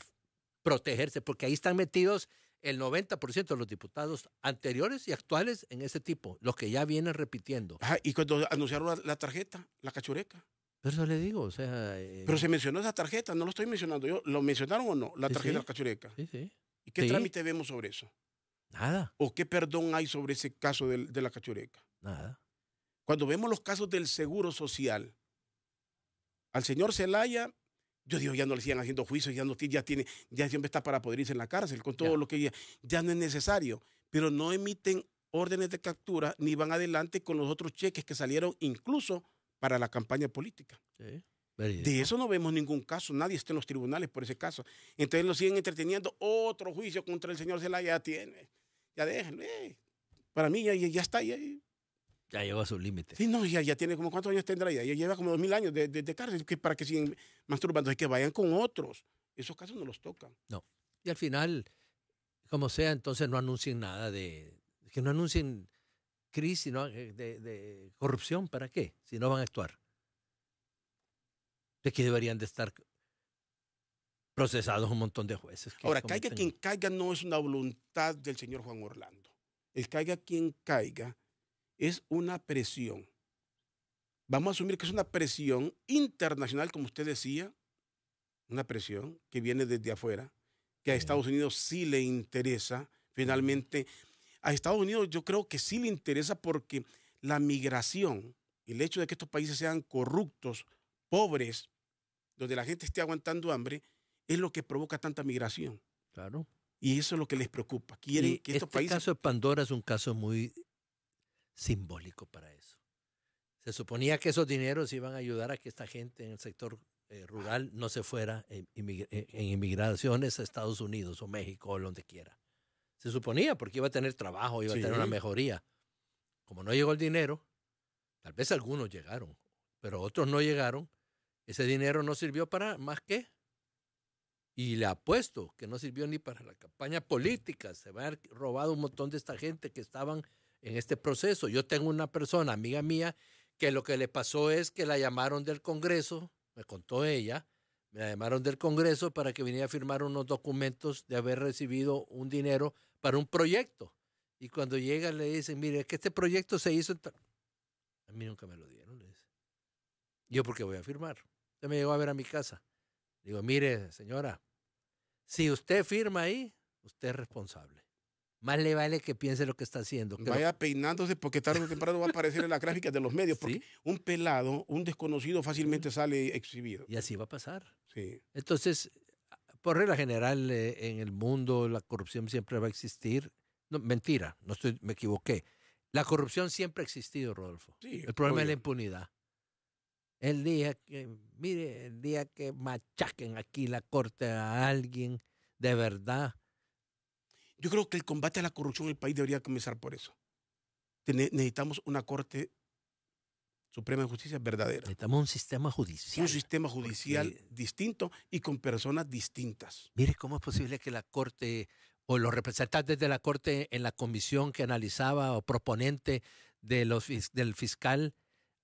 protegerse, porque ahí están metidos el 90% de los diputados anteriores y actuales en ese tipo, los que ya vienen repitiendo. y cuando anunciaron la tarjeta, la cachureca. Pero eso le digo, o sea... Eh, pero se mencionó esa tarjeta, no lo estoy mencionando yo. ¿Lo mencionaron o no? La tarjeta de la cachureca. Sí, sí. ¿Y qué trámite vemos sobre eso? Nada. ¿O qué perdón hay sobre ese caso de, de la cachureca? Nada. Cuando vemos los casos del seguro social, al señor Zelaya yo digo, ya no le siguen haciendo juicios, ya no ya tiene, ya siempre está para poder irse en la cárcel con todo lo que ya no es necesario. Pero no emiten órdenes de captura ni van adelante con los otros cheques que salieron incluso para la campaña política. De eso no vemos ningún caso, nadie está en los tribunales por ese caso. Entonces lo siguen entreteniendo, otro juicio contra el señor Zelaya ya tiene, ya déjenlo. Eh. Para mí ya, ya, está, ya, eh. ya llegó a su límite. Sí, no, ya, ya tiene como cuántos años tendrá ya. ya lleva como dos mil años de, cárcel que para que sigan masturbando. Es que vayan con otros. Esos casos no los tocan. No. Y al final, como sea, entonces no anuncien nada de. Que no anuncien crisis, no, eh, de, corrupción, ¿para qué? Si no van a actuar. Es que deberían de estar procesados un montón de jueces. Ahora, caiga quien caiga no es una voluntad del señor Juan Orlando. El caiga quien caiga es una presión. Vamos a asumir que es una presión internacional, como usted decía, una presión que viene desde afuera, que a Estados Unidos sí le interesa finalmente a Estados Unidos yo creo que sí le interesa porque la migración, el hecho de que estos países sean corruptos, pobres, donde la gente esté aguantando hambre, es lo que provoca tanta migración. Claro. Y eso es lo que les preocupa. Quieren que estos este caso de Pandora es un caso muy simbólico para eso. Se suponía que esos dineros iban a ayudar a que esta gente en el sector eh, rural no se fuera en, inmigraciones a Estados Unidos o México o donde quiera. Se suponía, porque iba a tener trabajo, iba a tener una mejoría. Como no llegó el dinero, tal vez algunos llegaron, pero otros no llegaron. Ese dinero no sirvió para más que. Y le apuesto que no sirvió ni para la campaña política. Se va a haber robado un montón de esta gente que estaban en este proceso. Yo tengo una persona, amiga mía, que lo que le pasó es que la llamaron del Congreso, me contó ella, me la llamaron del Congreso para que viniera a firmar unos documentos de haber recibido un dinero para un proyecto. Y cuando llega le dicen, mire, es que este proyecto se hizo... a mí nunca me lo dieron, le dice. Yo porque voy a firmar. Usted me llegó a ver a mi casa. digo, mire, señora, si usted firma ahí, usted es responsable. Más le vale que piense lo que está haciendo. Vaya peinándose porque tarde o temprano va a aparecer en la gráfica de los medios. Porque un pelado, un desconocido fácilmente sale exhibido. Y así va a pasar. Sí. Entonces, por regla general eh, en el mundo la corrupción siempre va a existir. No, mentira, no estoy, me equivoqué. La corrupción siempre ha existido, Rodolfo. el problema es la impunidad. El día que, mire, el día que machaquen aquí la corte a alguien de verdad. Yo creo que el combate a la corrupción en el país debería comenzar por eso. Necesitamos una corte Suprema Justicia es verdadera. Necesitamos un sistema judicial. Un sistema judicial distinto y con personas distintas. Mire, ¿cómo es posible que la Corte o los representantes de la Corte en la comisión que analizaba o proponente de los, del fiscal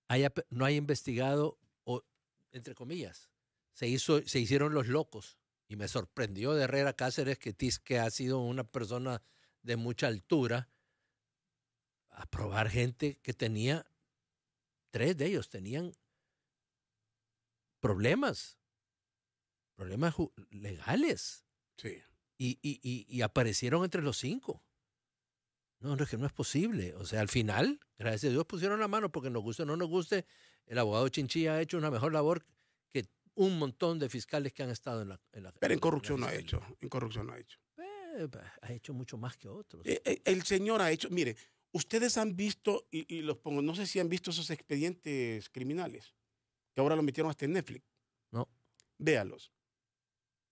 haya, no haya investigado, o, entre comillas, se, hizo, se hicieron los locos? Y me sorprendió de Herrera Cáceres que, que ha sido una persona de mucha altura, aprobar gente que tenía tres de ellos tenían problemas, problemas legales. Sí. Y, y, aparecieron entre los cinco. No, no, es que no es posible. O sea, al final, gracias a Dios pusieron la mano, porque nos guste o no nos guste, el abogado Chinchilla ha hecho una mejor labor que un montón de fiscales que han estado en la... En Pero en corrupción no ha hecho, en corrupción no ha hecho. Eh, ha hecho mucho más que otros. Eh, eh, el señor ha hecho, mire, Ustedes han visto, y, los pongo, no sé si han visto esos expedientes criminales, que ahora lo metieron hasta en Netflix. No. Véalos.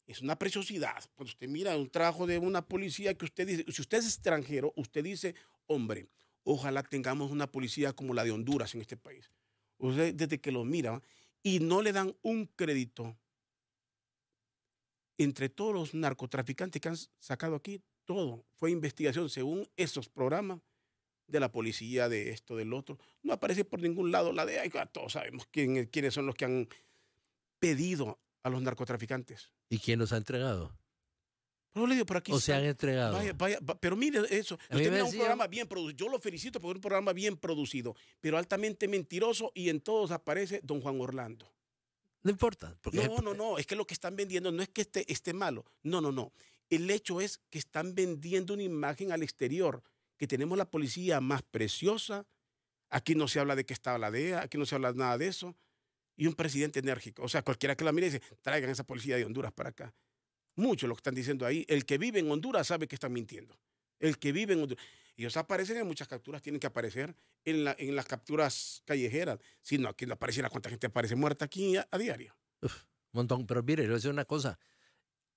Es una preciosidad. Cuando pues usted mira un trabajo de una policía que usted dice, si usted es extranjero, usted dice, hombre, ojalá tengamos una policía como la de Honduras en este país. Usted desde que lo mira y no le dan un crédito. Entre todos los narcotraficantes que han sacado aquí, todo fue investigación según esos programas de la policía, de esto, del otro. No aparece por ningún lado la DEA. todos sabemos quién, quiénes son los que han pedido a los narcotraficantes. ¿Y quién los ha entregado? Pero le digo, aquí o se han entregado. pero mire eso. Usted un programa bien producido. Yo lo felicito por un programa bien producido, pero altamente mentiroso y en todos aparece don Juan Orlando. No importa. no, no, no. Es que lo que están vendiendo no es que esté, esté malo. No, no, no. El hecho es que están vendiendo una imagen al exterior que tenemos la policía más preciosa. Aquí no se habla de que está la DEA, aquí no se habla nada de eso. Y un presidente enérgico. O sea, cualquiera que la mire dice, traigan esa policía de Honduras para acá. Mucho lo que están diciendo ahí. El que vive en Honduras sabe que están mintiendo. El que vive en Honduras. y Ellos aparecen en muchas capturas, tienen que aparecer en, las capturas callejeras. Si no, aquí no apareciera cuánta gente aparece muerta aquí a, diario. un montón. Pero mire, yo voy a decir una cosa.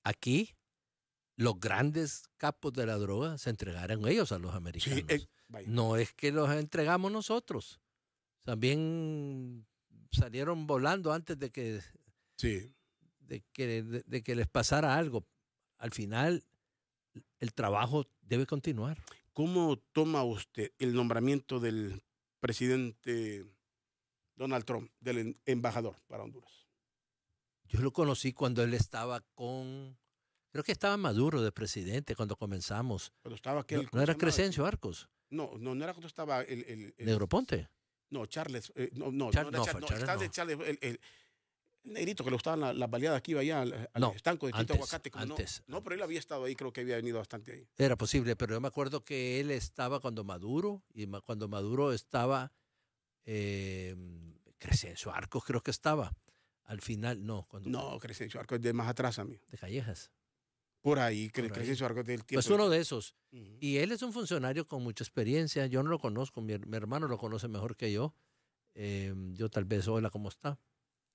Aquí los grandes capos de la droga se entregaron ellos a los eh, americanos. no es que los entregamos nosotros. También salieron volando antes de que, sí. de que, de que les pasara algo. Al final, el trabajo debe continuar. ¿Cómo toma usted el nombramiento del presidente Donald Trump, del embajador para Honduras? Yo lo conocí cuando él estaba con Creo que estaba Maduro de presidente cuando comenzamos. Cuando estaba aquel, no, era Crescencio Arcos. No, no, no era cuando estaba el. el, Negroponte. No, Charles. Eh, no, no, no, no, Charles, el, Negrito, que le gustaban las, baleadas aquí iba allá al, estanco de Quito Aguacate. no, pero él había estado ahí, creo que había venido bastante ahí. Era posible, pero yo me acuerdo que él estaba cuando Maduro, y cuando Maduro estaba, eh, Crescencio Arcos creo que estaba. Al final, no. no, Crescencio Arcos es de más atrás, amigo. De Callejas. Por ahí, que ahí. del pues tiempo. Es uno de esos. Y él es un funcionario con mucha experiencia. Yo no lo conozco, mi, hermano lo conoce mejor que yo. Em, yo tal vez hola cómo está.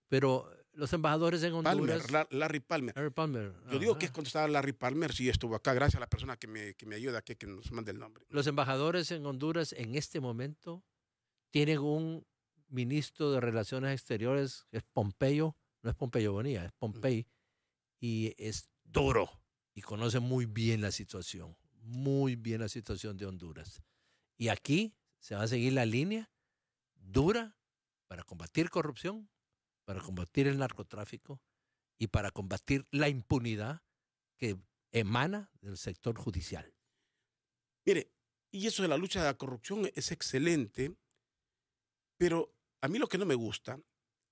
Pero los embajadores en Honduras. Palmer, Larry Palmer. Larry Palmer. Yo digo que es cuando estaba Larry Palmer, si estuvo acá, gracias a la persona que me, ayuda, que, que nos manda el nombre. Los embajadores en Honduras en este momento tienen un ministro de Relaciones Exteriores, que es Pompeyo, no es Pompeyo Bonilla, es Pompey, y es duro y conoce muy bien la situación, muy bien la situación de Honduras. Y aquí se va a seguir la línea dura para combatir corrupción, para combatir el narcotráfico y para combatir la impunidad que emana del sector judicial. Mire, y eso de la lucha de la corrupción es excelente, pero a mí lo que no me gusta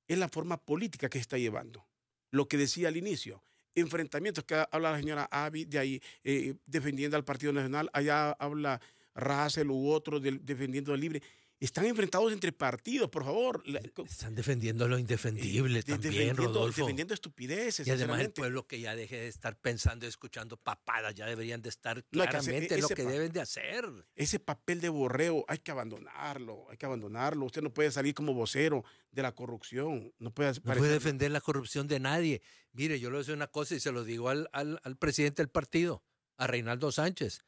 es la forma política que se está llevando. Lo que decía al inicio, enfrentamientos que habla la señora Avi de ahí eh, defendiendo al Partido Nacional, allá habla Russell u otro defendiendo al libre están enfrentados entre partidos, por favor. Están defendiendo lo indefendible eh, también, defendiendo, Rodolfo. Defendiendo estupideces. Y además el pueblo que ya deje de estar pensando, y escuchando papadas, ya deberían de estar claramente lo que deben de hacer. Ese papel de borreo hay que abandonarlo, hay que abandonarlo. Usted no puede salir como vocero de la corrupción. No puede, defender la corrupción de nadie. Mire, yo le doy una cosa y se lo digo al presidente del partido, a Reinaldo Sánchez.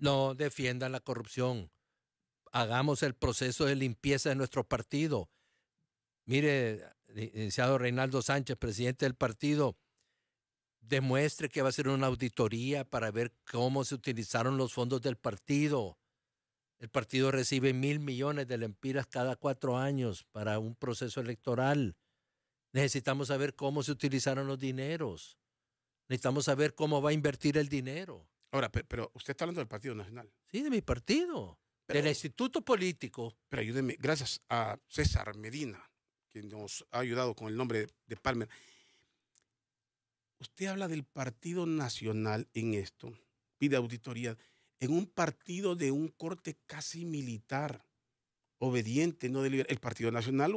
No defiendan la corrupción hagamos el proceso de limpieza de nuestro partido. Mire, eh, licenciado Reinaldo Sánchez, presidente del partido, demuestre que va a ser una auditoría para ver cómo se utilizaron los fondos del partido. El partido recibe mil millones de lempiras cada cuatro años para un proceso electoral. Necesitamos saber cómo se utilizaron los dineros. Necesitamos saber cómo va a invertir el dinero. Ahora, pero usted está hablando del Partido Nacional. Sí, de mi partido del Instituto Político. Pero ayúdeme, gracias a César Medina, quien nos ha ayudado con el nombre de Palmer. Usted habla del Partido Nacional en esto, pide auditoría, en un partido de un corte casi militar, obediente, no deliberado. El Partido Nacional,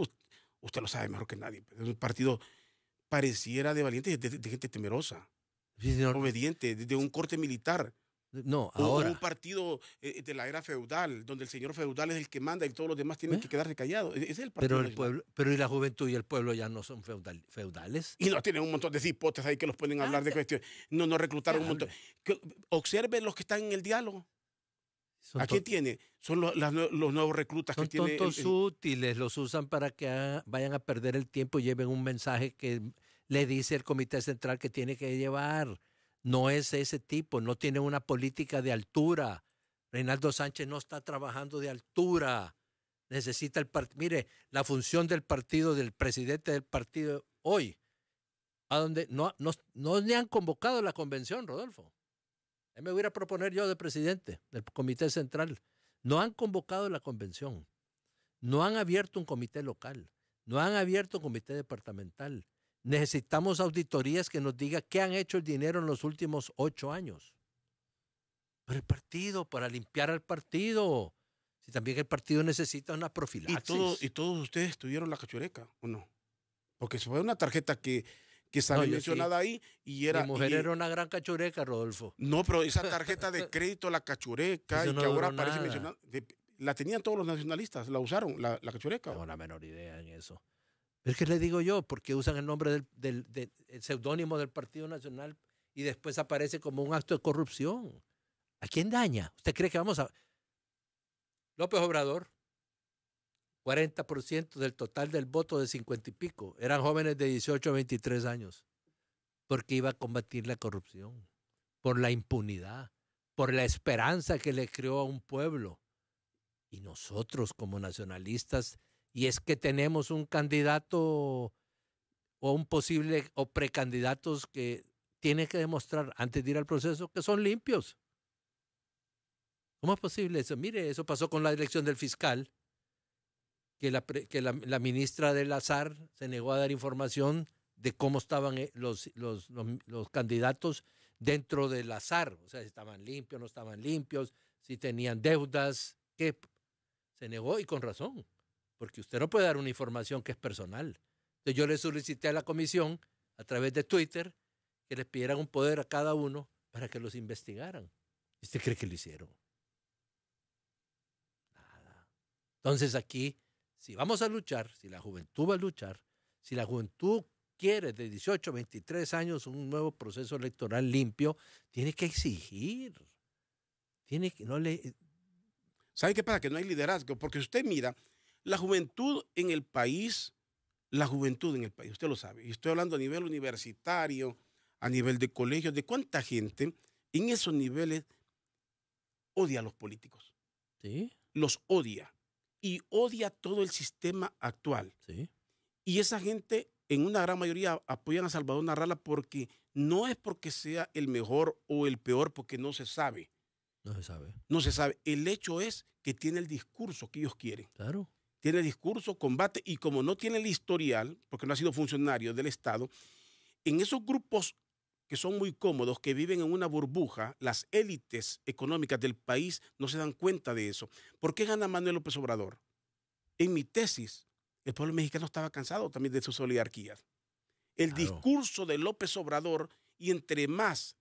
usted lo sabe mejor que nadie, es un partido pareciera de valiente, de, gente temerosa, obediente, de un corte militar. No, ahora. un partido eh, de la era feudal, donde el señor feudal es el que manda y todos los demás tienen que quedarse callados. E, es el partido. Pero, pueblo, pero y la juventud y el pueblo ya no son feudales. Y no tienen un montón de cipotes ahí que los pueden hablar de cuestiones. No, no reclutaron un montón. Que, observen los que están en el diálogo. ¿A qué tiene? Son los, los nuevos reclutas que tienen. Son tontos útiles, los usan para que vayan a perder el tiempo y lleven un mensaje que le dice el Comité Central que tiene que llevar no es ese tipo, no tiene una política de altura. Reinaldo Sánchez no está trabajando de altura. Necesita el partido. Mire, la función del partido, del presidente del partido hoy, a no, no, le han convocado la convención, Rodolfo. Ahí me voy a proponer yo de presidente del Comité Central. No han convocado la convención. No han abierto un comité local. No han abierto un comité departamental. Necesitamos auditorías que nos diga qué han hecho el dinero en los últimos ocho años. Para el partido, para limpiar al partido. Si también el partido necesita una profilaxis. ¿Y, todos ustedes tuvieron la cachureca o no? Porque fue una tarjeta que, que mencionada ahí y era. mujer era una gran cachureca, Rodolfo. No, pero esa tarjeta de crédito, la cachureca, y que ahora aparece mencionada, la tenían todos los nacionalistas, la usaron, la, la cachureca. Tengo la menor idea en eso. Pero qué le digo yo, porque usan el nombre del, seudónimo del Partido Nacional y después aparece como un acto de corrupción. ¿A quién daña? ¿Usted cree que vamos a... López Obrador, 40% del total del voto de 50 y pico, eran jóvenes de 18 a 23 años, porque iba a combatir la corrupción, por la impunidad, por la esperanza que le creó a un pueblo. Y nosotros como nacionalistas y es que tenemos un candidato o un posible o precandidatos que tiene que demostrar antes de ir al proceso que son limpios. ¿Cómo es posible eso? Mire, eso pasó con la elección del fiscal, que la, que la, ministra del azar se negó a dar información de cómo estaban eh, los, los, candidatos dentro del azar, o sea, si estaban limpios, no estaban limpios, si tenían deudas, que se negó y con razón porque usted no puede dar una información que es personal. Entonces yo le solicité a la comisión, a través de Twitter, que les pidieran un poder a cada uno para que los investigaran. usted cree que lo hicieron? Nada. Entonces aquí, si vamos a luchar, si la juventud va a luchar, si la juventud quiere de 18 23 años un nuevo proceso electoral limpio, tiene que exigir. Tiene que no le ¿Sabe qué pasa? Que no hay liderazgo, porque usted mira la juventud en el país, la juventud en el país, usted lo sabe, y estoy hablando a nivel universitario, a nivel de colegios, de cuánta gente en esos niveles odia a los políticos. Sí. Los odia. Y odia todo el sistema actual. Sí. Y esa gente, en una gran mayoría, apoyan a Salvador Narrala porque no es porque sea el mejor o el peor, porque no se sabe. No se sabe. No se sabe. El hecho es que tiene el discurso que ellos quieren. Claro tiene discurso, combate, y como no tiene el historial, porque no ha sido funcionario del Estado, en esos grupos que son muy cómodos, que viven en una burbuja, las élites económicas del país no se dan cuenta de eso. ¿Por qué gana Manuel López Obrador? En mi tesis, el pueblo mexicano estaba cansado también de sus oligarquías. El discurso de López Obrador, y entre más,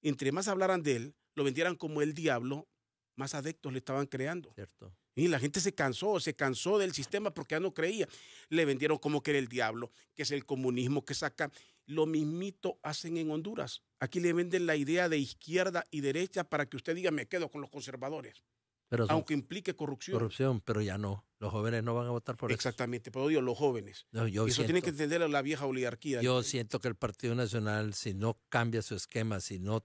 entre más hablaran de él, lo vendieran como el diablo, más adeptos le estaban creando. Cierto. Y la gente se cansó, se cansó del sistema porque ya no creía. Le vendieron como que era el diablo, que es el comunismo que saca. Lo mismito hacen en Honduras. Aquí le venden la idea de izquierda y derecha para que usted diga, me quedo con los conservadores. aunque implique corrupción. Corrupción, pero ya no. Los jóvenes no van a votar por eso. Exactamente, pero odio, los jóvenes. eso tiene que entender la vieja oligarquía. Yo siento que el Partido Nacional, si no cambia su esquema, si no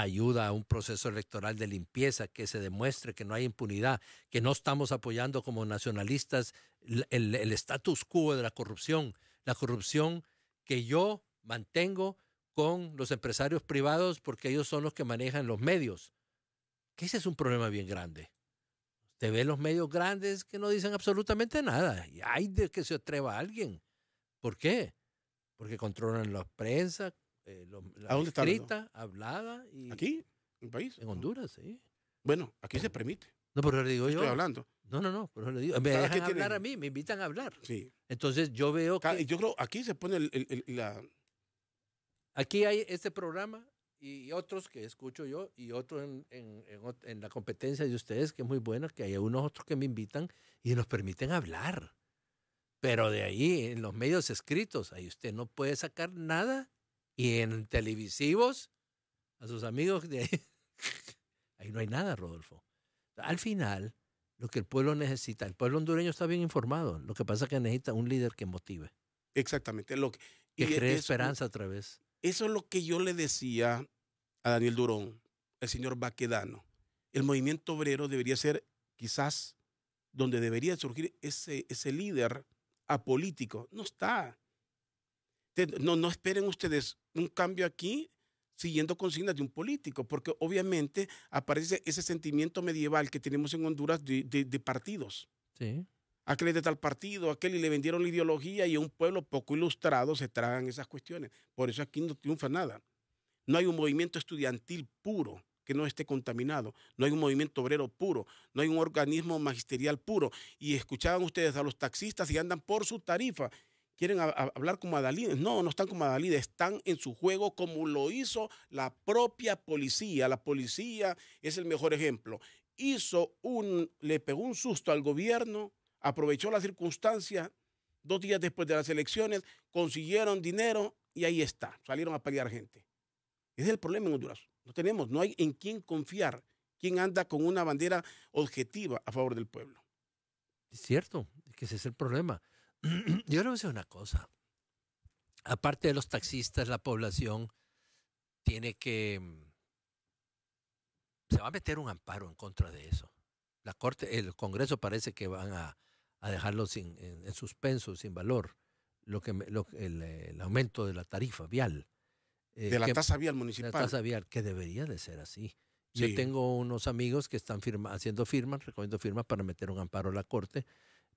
ayuda a un proceso electoral de limpieza, que se demuestre que no hay impunidad, que no estamos apoyando como nacionalistas el, status quo de la corrupción, la corrupción que yo mantengo con los empresarios privados porque ellos son los que manejan los medios. Que ese es un problema bien grande. Usted ve los medios grandes que no dicen absolutamente nada. Y hay de que se atreva a alguien. ¿Por qué? Porque controlan la prensa, eh, la escrita, hablada. Y, ¿Aquí? ¿En país? En Honduras, sí. Bueno, aquí se permite. No, pero digo yo. Estoy hablando. No, no, no, pero digo. Me dejan hablar a mí, me invitan a hablar. Sí. Entonces yo veo que. Yo creo, aquí se pone la. Aquí hay este programa y otros que escucho yo y otros en, en, la competencia de ustedes, que es muy buena, que hay unos otros que me invitan y nos permiten hablar. Pero de ahí, en los medios escritos, ahí usted no puede sacar nada y en televisivos, a sus amigos de ahí, no hay nada, Rodolfo. Al final, lo que el pueblo necesita, el pueblo hondureño está bien informado, lo que pasa es que necesita un líder que motive. Exactamente. Lo que, y cree esperanza otra vez. Eso es lo que yo le decía a Daniel Durón, el señor Baquedano. El movimiento obrero debería ser quizás donde debería surgir ese, ese líder apolítico. No está. No, no esperen ustedes un cambio aquí siguiendo consignas de un político, porque obviamente aparece ese sentimiento medieval que tenemos en Honduras de, de, partidos. Sí. Aquel de tal partido, aquel y le vendieron la ideología y a un pueblo poco ilustrado se tragan esas cuestiones. Por eso aquí no triunfa nada. No hay un movimiento estudiantil puro que no esté contaminado. No hay un movimiento obrero puro, no hay un organismo magisterial puro. Y escuchaban ustedes a los taxistas y andan por su tarifa quieren hablar como adalides. No, no están como adalides, están en su juego como lo hizo la propia policía. La policía es el mejor ejemplo. Hizo un, le pegó un susto al gobierno, aprovechó la circunstancia, dos días después de las elecciones, consiguieron dinero y ahí está, salieron a pelear gente. Ese es el problema en Honduras. No tenemos, no hay en quién confiar, Quien anda con una bandera objetiva a favor del pueblo. Es cierto, que ese es el problema. yo le voy a decir una cosa. Aparte de los taxistas, la población tiene que... Mm, se va a meter un amparo en contra de eso. La Corte, el Congreso parece que van a, dejarlo en, suspenso, sin valor, lo que, el, aumento de la tarifa vial. Eh, de la tasa vial municipal. De la tasa vial, que debería de ser así. Yo tengo unos amigos que están haciendo firmas, recogiendo firmas para meter un amparo a la Corte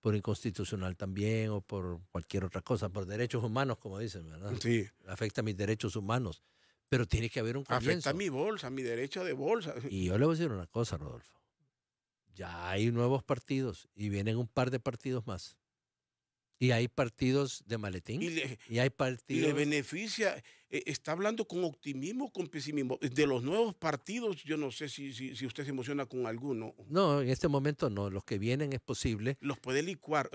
por inconstitucional también o por cualquier otra cosa, por derechos humanos, como dicen, ¿verdad? Sí. Afecta a mis derechos humanos. Pero tiene que haber un comienzo. Afecta a mi bolsa, a mi derecho de bolsa. Y yo le voy a decir una cosa, Rodolfo. Ya hay nuevos partidos y vienen un par de partidos más. Y hay partidos de maletín. Y, hay partidos. Y le beneficia. Eh, está hablando con optimismo, con pesimismo. De los nuevos partidos, yo no sé si, si, usted se emociona con alguno. No, en este momento no. Los que vienen es posible. Los puede licuar.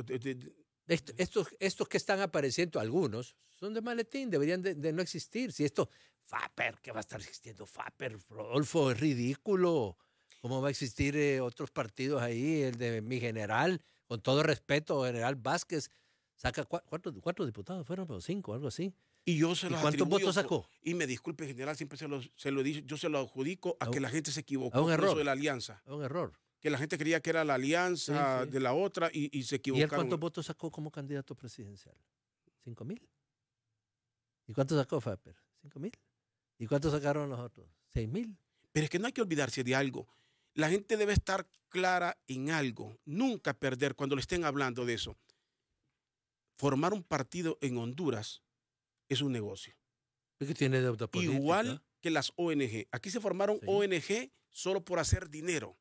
estos, estos que están apareciendo, algunos, son de maletín, deberían de, no existir. Si esto, Faper, ¿qué va a estar existiendo Faper, Rodolfo, es ridículo. ¿Cómo va a existir eh, otros partidos ahí? El de mi general, con todo respeto, general Vázquez, Saca cuatro, cuatro diputados, fueron, pero cinco, algo así. Y yo se ¿Y ¿Cuántos votos sacó? Y me disculpe, general, siempre se lo, se yo se lo adjudico a, que la gente se equivocó un error, de la alianza. un error. Que la gente creía que era la alianza de la otra y, se equivocaron. ¿Y cuántos votos sacó como candidato presidencial? ¿Cinco mil? ¿Y cuántos sacó Faper? ¿Cinco mil? ¿Y cuántos sacaron los otros? ¿Seis mil? Pero es que no hay que olvidarse de algo. La gente debe estar clara en algo, nunca perder cuando le estén hablando de eso formar un partido en Honduras es un negocio. Es que tiene deuda política. Igual que las ONG. Aquí se formaron ONG solo por hacer dinero.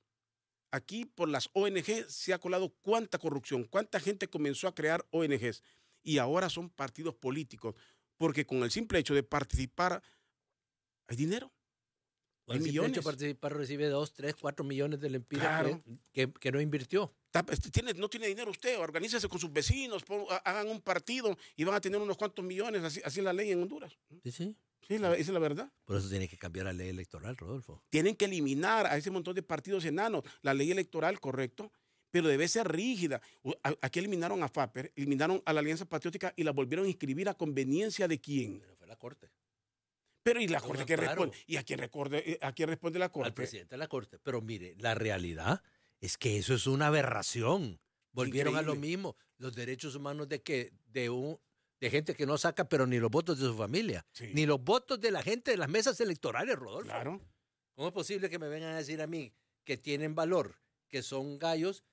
Aquí por las ONG se ha colado cuánta corrupción, cuánta gente comenzó a crear ONGs y ahora son partidos políticos, porque con el simple hecho de participar hay dinero. Hay el Simple hecho de participar recibe 2, 3, 4 millones del lempiras que no invirtió. Este, tiene, no tiene dinero usted, organícese con sus vecinos, hagan un partido y van a tener unos cuantos millones, así, es la ley en Honduras. Sí, sí. esa es la verdad. Por eso tiene que cambiar la ley electoral, Rodolfo. Tienen que eliminar a ese montón de partidos enanos. La ley electoral, correcto, pero debe ser rígida. Aquí eliminaron a FAPER, eliminaron a la Alianza Patriótica y la volvieron a inscribir a conveniencia de quién. Pero fue la Corte. Pero ¿y la Corte qué responde? ¿Y a quién, eh, a quién responde la Corte? Al presidente de la Corte. Pero mire, la realidad es que eso es una aberración. Volvieron a lo mismo. Los derechos humanos de que de un de gente que no saca, pero ni los votos de su familia, ni los votos de la gente de las mesas electorales, Rodolfo. Claro. ¿Cómo es posible que me vengan a decir a mí que tienen valor, que son gallos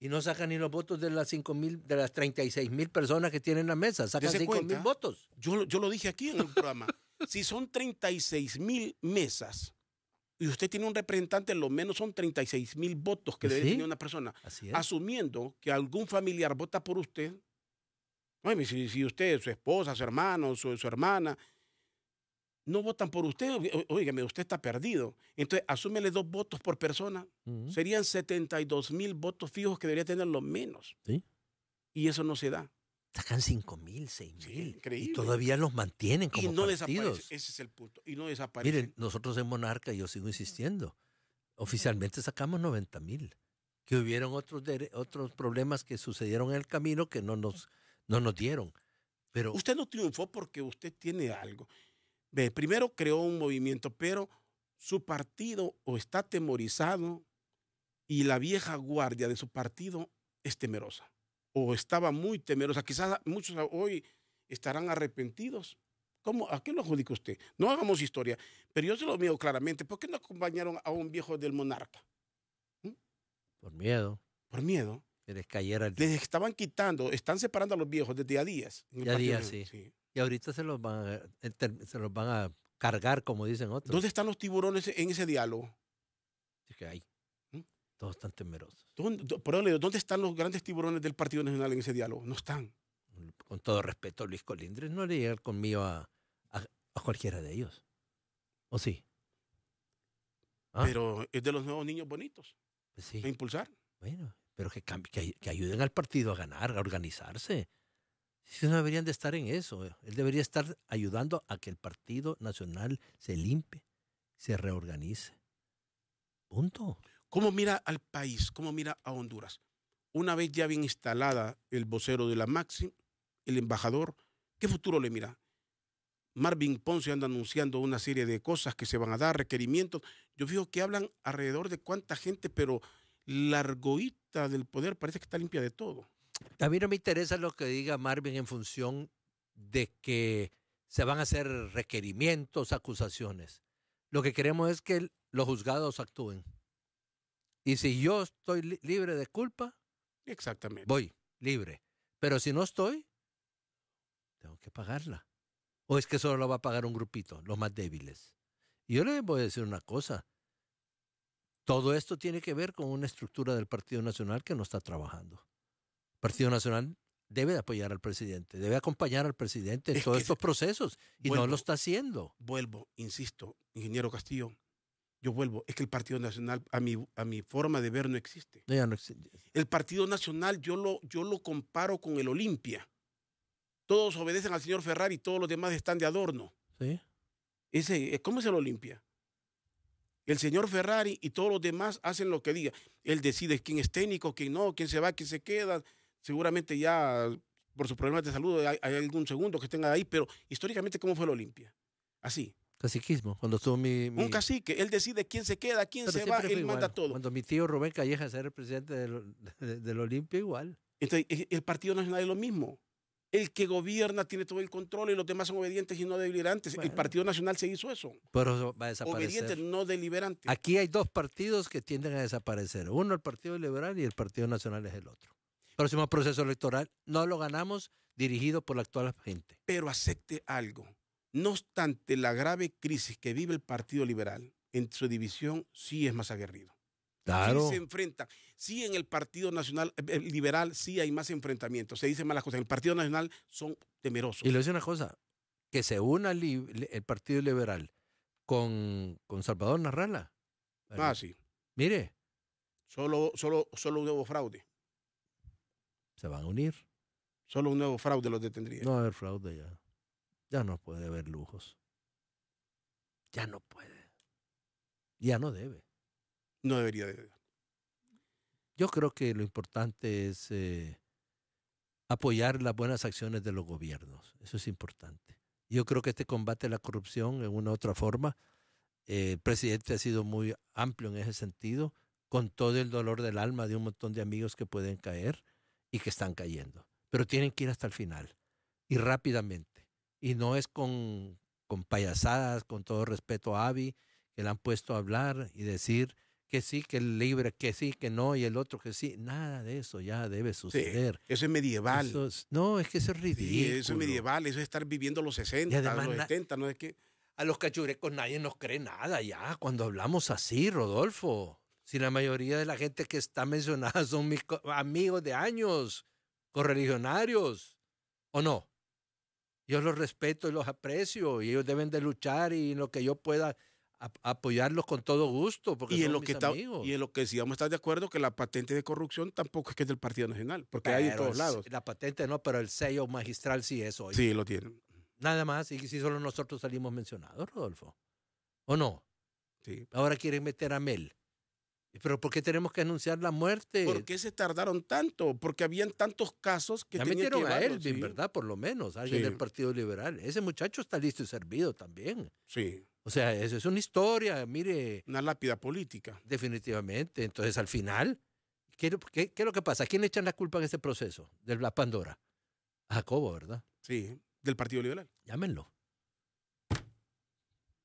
y no sacan ni los votos de las cinco mil, de las 36 mil personas que tienen la mesa? Sacan 5 mil votos. Yo, yo lo dije aquí en el programa. si son 36 mil mesas y usted tiene un representante, lo menos son 36 mil votos que ¿Ah, debe tener una persona. Así Asumiendo que algún familiar vota por usted, bueno, si, usted, su esposa, su hermano, su, hermana, no votan por usted, oígame, usted está perdido. Entonces, asúmele dos votos por persona. Serían 72 mil votos fijos que debería tener lo menos. ¿Sí? Y eso no se da sacan 5 mil, 6 mil. y todavía los mantienen como y partidos. Ese es el punto. Y no desaparecen. Miren, nosotros en Monarca, yo sigo insistiendo, oficialmente sacamos 90 mil. Que hubieron otros, otros problemas que sucedieron en el camino que no nos, no nos dieron. Pero, usted no triunfó porque usted tiene algo. primero creó un movimiento, pero su partido o está temorizado y la vieja guardia de su partido es temerosa estaba muy temerosa. Quizás muchos hoy estarán arrepentidos. ¿Cómo? ¿A qué lo adjudica usted? No hagamos historia, pero yo se lo veo claramente. ¿Por qué no acompañaron a un viejo del monarca? ¿Mm? Por miedo. Por miedo. les estaban quitando, están separando a los viejos desde a días. días, sí. Y ahorita se los, van eh, se los van a cargar, como dicen otros. ¿Dónde están los tiburones en ese diálogo? Es que hay. Todos están temerosos. ¿Dónde, están los grandes tiburones del Partido Nacional en ese diálogo? No están. Con todo respeto, Luis Colindres no le llega conmigo a, cualquiera de ellos. ¿O sí? ¿Ah? Pero es de los nuevos niños bonitos. Pues sí. A impulsar. Bueno, pero que, que, ayuden al partido a ganar, a organizarse. Si no deberían de estar en eso. Él debería estar ayudando a que el Partido Nacional se limpie, se reorganice. Punto. ¿Cómo mira al país? ¿Cómo mira a Honduras? Una vez ya bien instalada el vocero de la Maxi, el embajador, ¿qué futuro le mira? Marvin Ponce anda anunciando una serie de cosas que se van a dar, requerimientos. Yo veo que hablan alrededor de cuánta gente, pero la argoita del poder parece que está limpia de todo. A mí no me interesa lo que diga Marvin en función de que se van a hacer requerimientos, acusaciones. Lo que queremos es que los juzgados actúen. Y si yo estoy libre de culpa, exactamente. Voy libre. Pero si no estoy, tengo que pagarla. O es que solo lo va a pagar un grupito, los más débiles. Y yo le voy a decir una cosa. Todo esto tiene que ver con una estructura del Partido Nacional que no está trabajando. El Partido Nacional debe apoyar al presidente, debe acompañar al presidente en todos estos procesos y no lo está haciendo. Vuelvo, insisto, ingeniero Castillo, yo vuelvo, es que el Partido Nacional, a mi, a mi forma de ver, no existe. El Partido Nacional yo lo, yo lo comparo con el Olimpia. Todos obedecen al señor Ferrari, y todos los demás están de adorno. Ese, eh, ¿Cómo es el Olimpia? El señor Ferrari y todos los demás hacen lo que diga. Él decide quién es técnico, quién no, quién se va, quién se queda. Seguramente ya por sus problemas de salud hay, hay algún segundo que estén ahí, pero históricamente, ¿cómo fue el Olimpia? Así. Caciquismo, cuando estuvo mi, Un cacique, él decide quién se queda, quién se va, él manda todo. Cuando mi tío Rubén Calleja era el presidente del, del Olimpia, igual. Entonces, e, el Partido Nacional es lo mismo. El que gobierna tiene todo el control y los demás son obedientes y no deliberantes. el Partido Nacional se hizo eso. Pero va a desaparecer. Obedientes, no deliberantes. Aquí hay dos partidos que tienden a desaparecer. Uno el Partido Liberal y el Partido Nacional es el otro. Próximo proceso electoral no lo ganamos dirigido por la actual gente. Pero acepte algo. No obstante la grave crisis que vive el Partido Liberal, en su división sí es más aguerrido. Claro. Sí se enfrenta. Sí en el Partido Nacional eh, eh, Liberal sí hay más enfrentamientos. Se dicen malas cosas. En el Partido Nacional son temerosos. Y le dice una cosa, que se una el Partido Liberal con, con Salvador Narrala. Ah, sí. Mire. Solo, solo, solo un nuevo fraude. Se van a unir. Solo un nuevo fraude los detendría. No va a haber fraude ya. Ya no puede haber lujos. Ya no puede. Ya no debe. No debería de. Yo creo que lo importante es eh, apoyar las buenas acciones de los gobiernos. Eso es importante. Yo creo que este combate a la corrupción, en una u otra forma, eh, el presidente ha sido muy amplio en ese sentido, con todo el dolor del alma de un montón de amigos que pueden caer y que están cayendo. Pero tienen que ir hasta el final y rápidamente y no es con, payasadas, con todo respeto a Avi, que le han puesto a hablar y decir que sí, que el libre, que sí, que no, y el otro que sí. Nada de eso ya debe suceder. Sí, eso es medieval. no, es que eso es ridículo. eso es medieval, eso es estar viviendo los 60, los 70, no es que... A los cachurecos nadie nos cree nada ya cuando hablamos así, Rodolfo. Si la mayoría de la gente que está mencionada son mis amigos de años, correligionarios, ¿o no? Yo los respeto y los aprecio y ellos deben de luchar y lo que yo pueda apoyarlos con todo gusto porque y son en lo que amigos. Y en lo que sí vamos estar de acuerdo que la patente de corrupción tampoco es que es del Partido Nacional, porque hay en todos lados. La patente no, pero el sello magistral sí es hoy. Sí, lo tienen. Nada más, y si solo nosotros salimos mencionados, Rodolfo. ¿O no? Sí. Ahora quieren meter a Mel. Pero ¿por qué tenemos que anunciar la muerte? ¿Por qué se tardaron tanto? Porque habían tantos casos que ya metieron a Elvin, ¿verdad? Por lo menos, alguien del Partido Liberal. Ese muchacho está listo y servido también. Sí. O sea, eso es una historia, mire. Una lápida política. Definitivamente. Entonces, al final, ¿qué, qué, es lo que pasa? ¿A quién le echan la culpa en este proceso de la Pandora? A Jacobo, ¿verdad? Sí, del Partido Liberal. Llámenlo.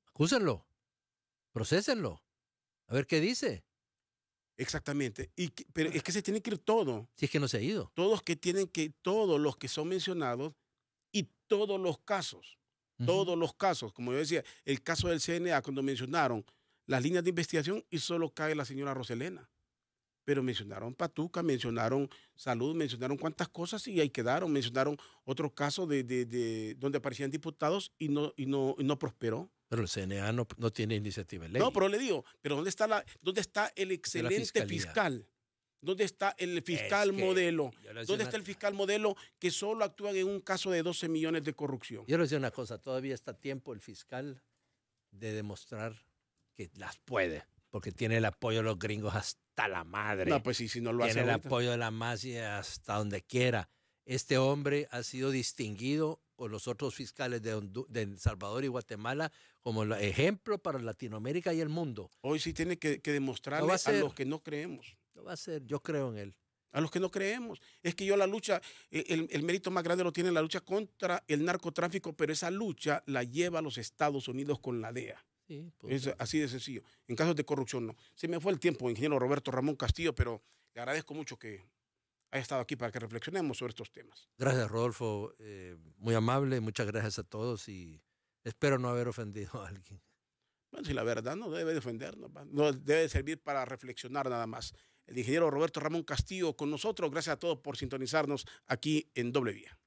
Acúsenlo. Procesenlo. A ver qué dice. Exactamente. pero es que se tiene que ir todo. Si es que no se ha ido. Todos que tienen que, todos los que son mencionados y todos los casos. Todos los casos. Como yo decía, el caso del CNA, cuando mencionaron las líneas de investigación y solo cae la señora Roselena. Pero mencionaron Patuca, mencionaron salud, mencionaron cuántas cosas y ahí quedaron. Mencionaron otro caso de, de, donde aparecían diputados y no, y no, y no prosperó. Pero el CNA no, no tiene iniciativa ley. No, pero le digo, pero ¿dónde está, la, dónde está el excelente fiscal? ¿Dónde está el fiscal modelo? ¿Dónde está el fiscal modelo que solo actúa en un caso de 12 millones de corrupción? Yo le decía una cosa, todavía está tiempo el fiscal de demostrar que las puede, porque tiene el apoyo de los gringos hasta la madre. No, pues si no lo tiene hace. Tiene el apoyo de la mafia hasta donde quiera. Este hombre ha sido distinguido los otros fiscales de, El Salvador y Guatemala como ejemplo para Latinoamérica y el mundo. Hoy sí tiene que, que demostrarle a, los que no creemos. No va a ser, yo creo en él. A los que no creemos. Es que yo la lucha, e, el, mérito más grande lo tiene la lucha contra el narcotráfico, pero esa lucha la lleva a los Estados Unidos con la DEA. Pues, es así de sencillo. En casos de corrupción, no. Se me fue el tiempo, ingeniero Roberto Ramón Castillo, pero le agradezco mucho que haya estado aquí para que reflexionemos sobre estos temas. Gracias, Rodolfo. Eh, muy amable, muchas gracias a todos y espero no haber ofendido a alguien. Bueno, si la verdad no debe ofender, no debe servir para reflexionar nada más. El ingeniero Roberto Ramón Castillo con nosotros. Gracias a todos por sintonizarnos aquí en Doble Vía.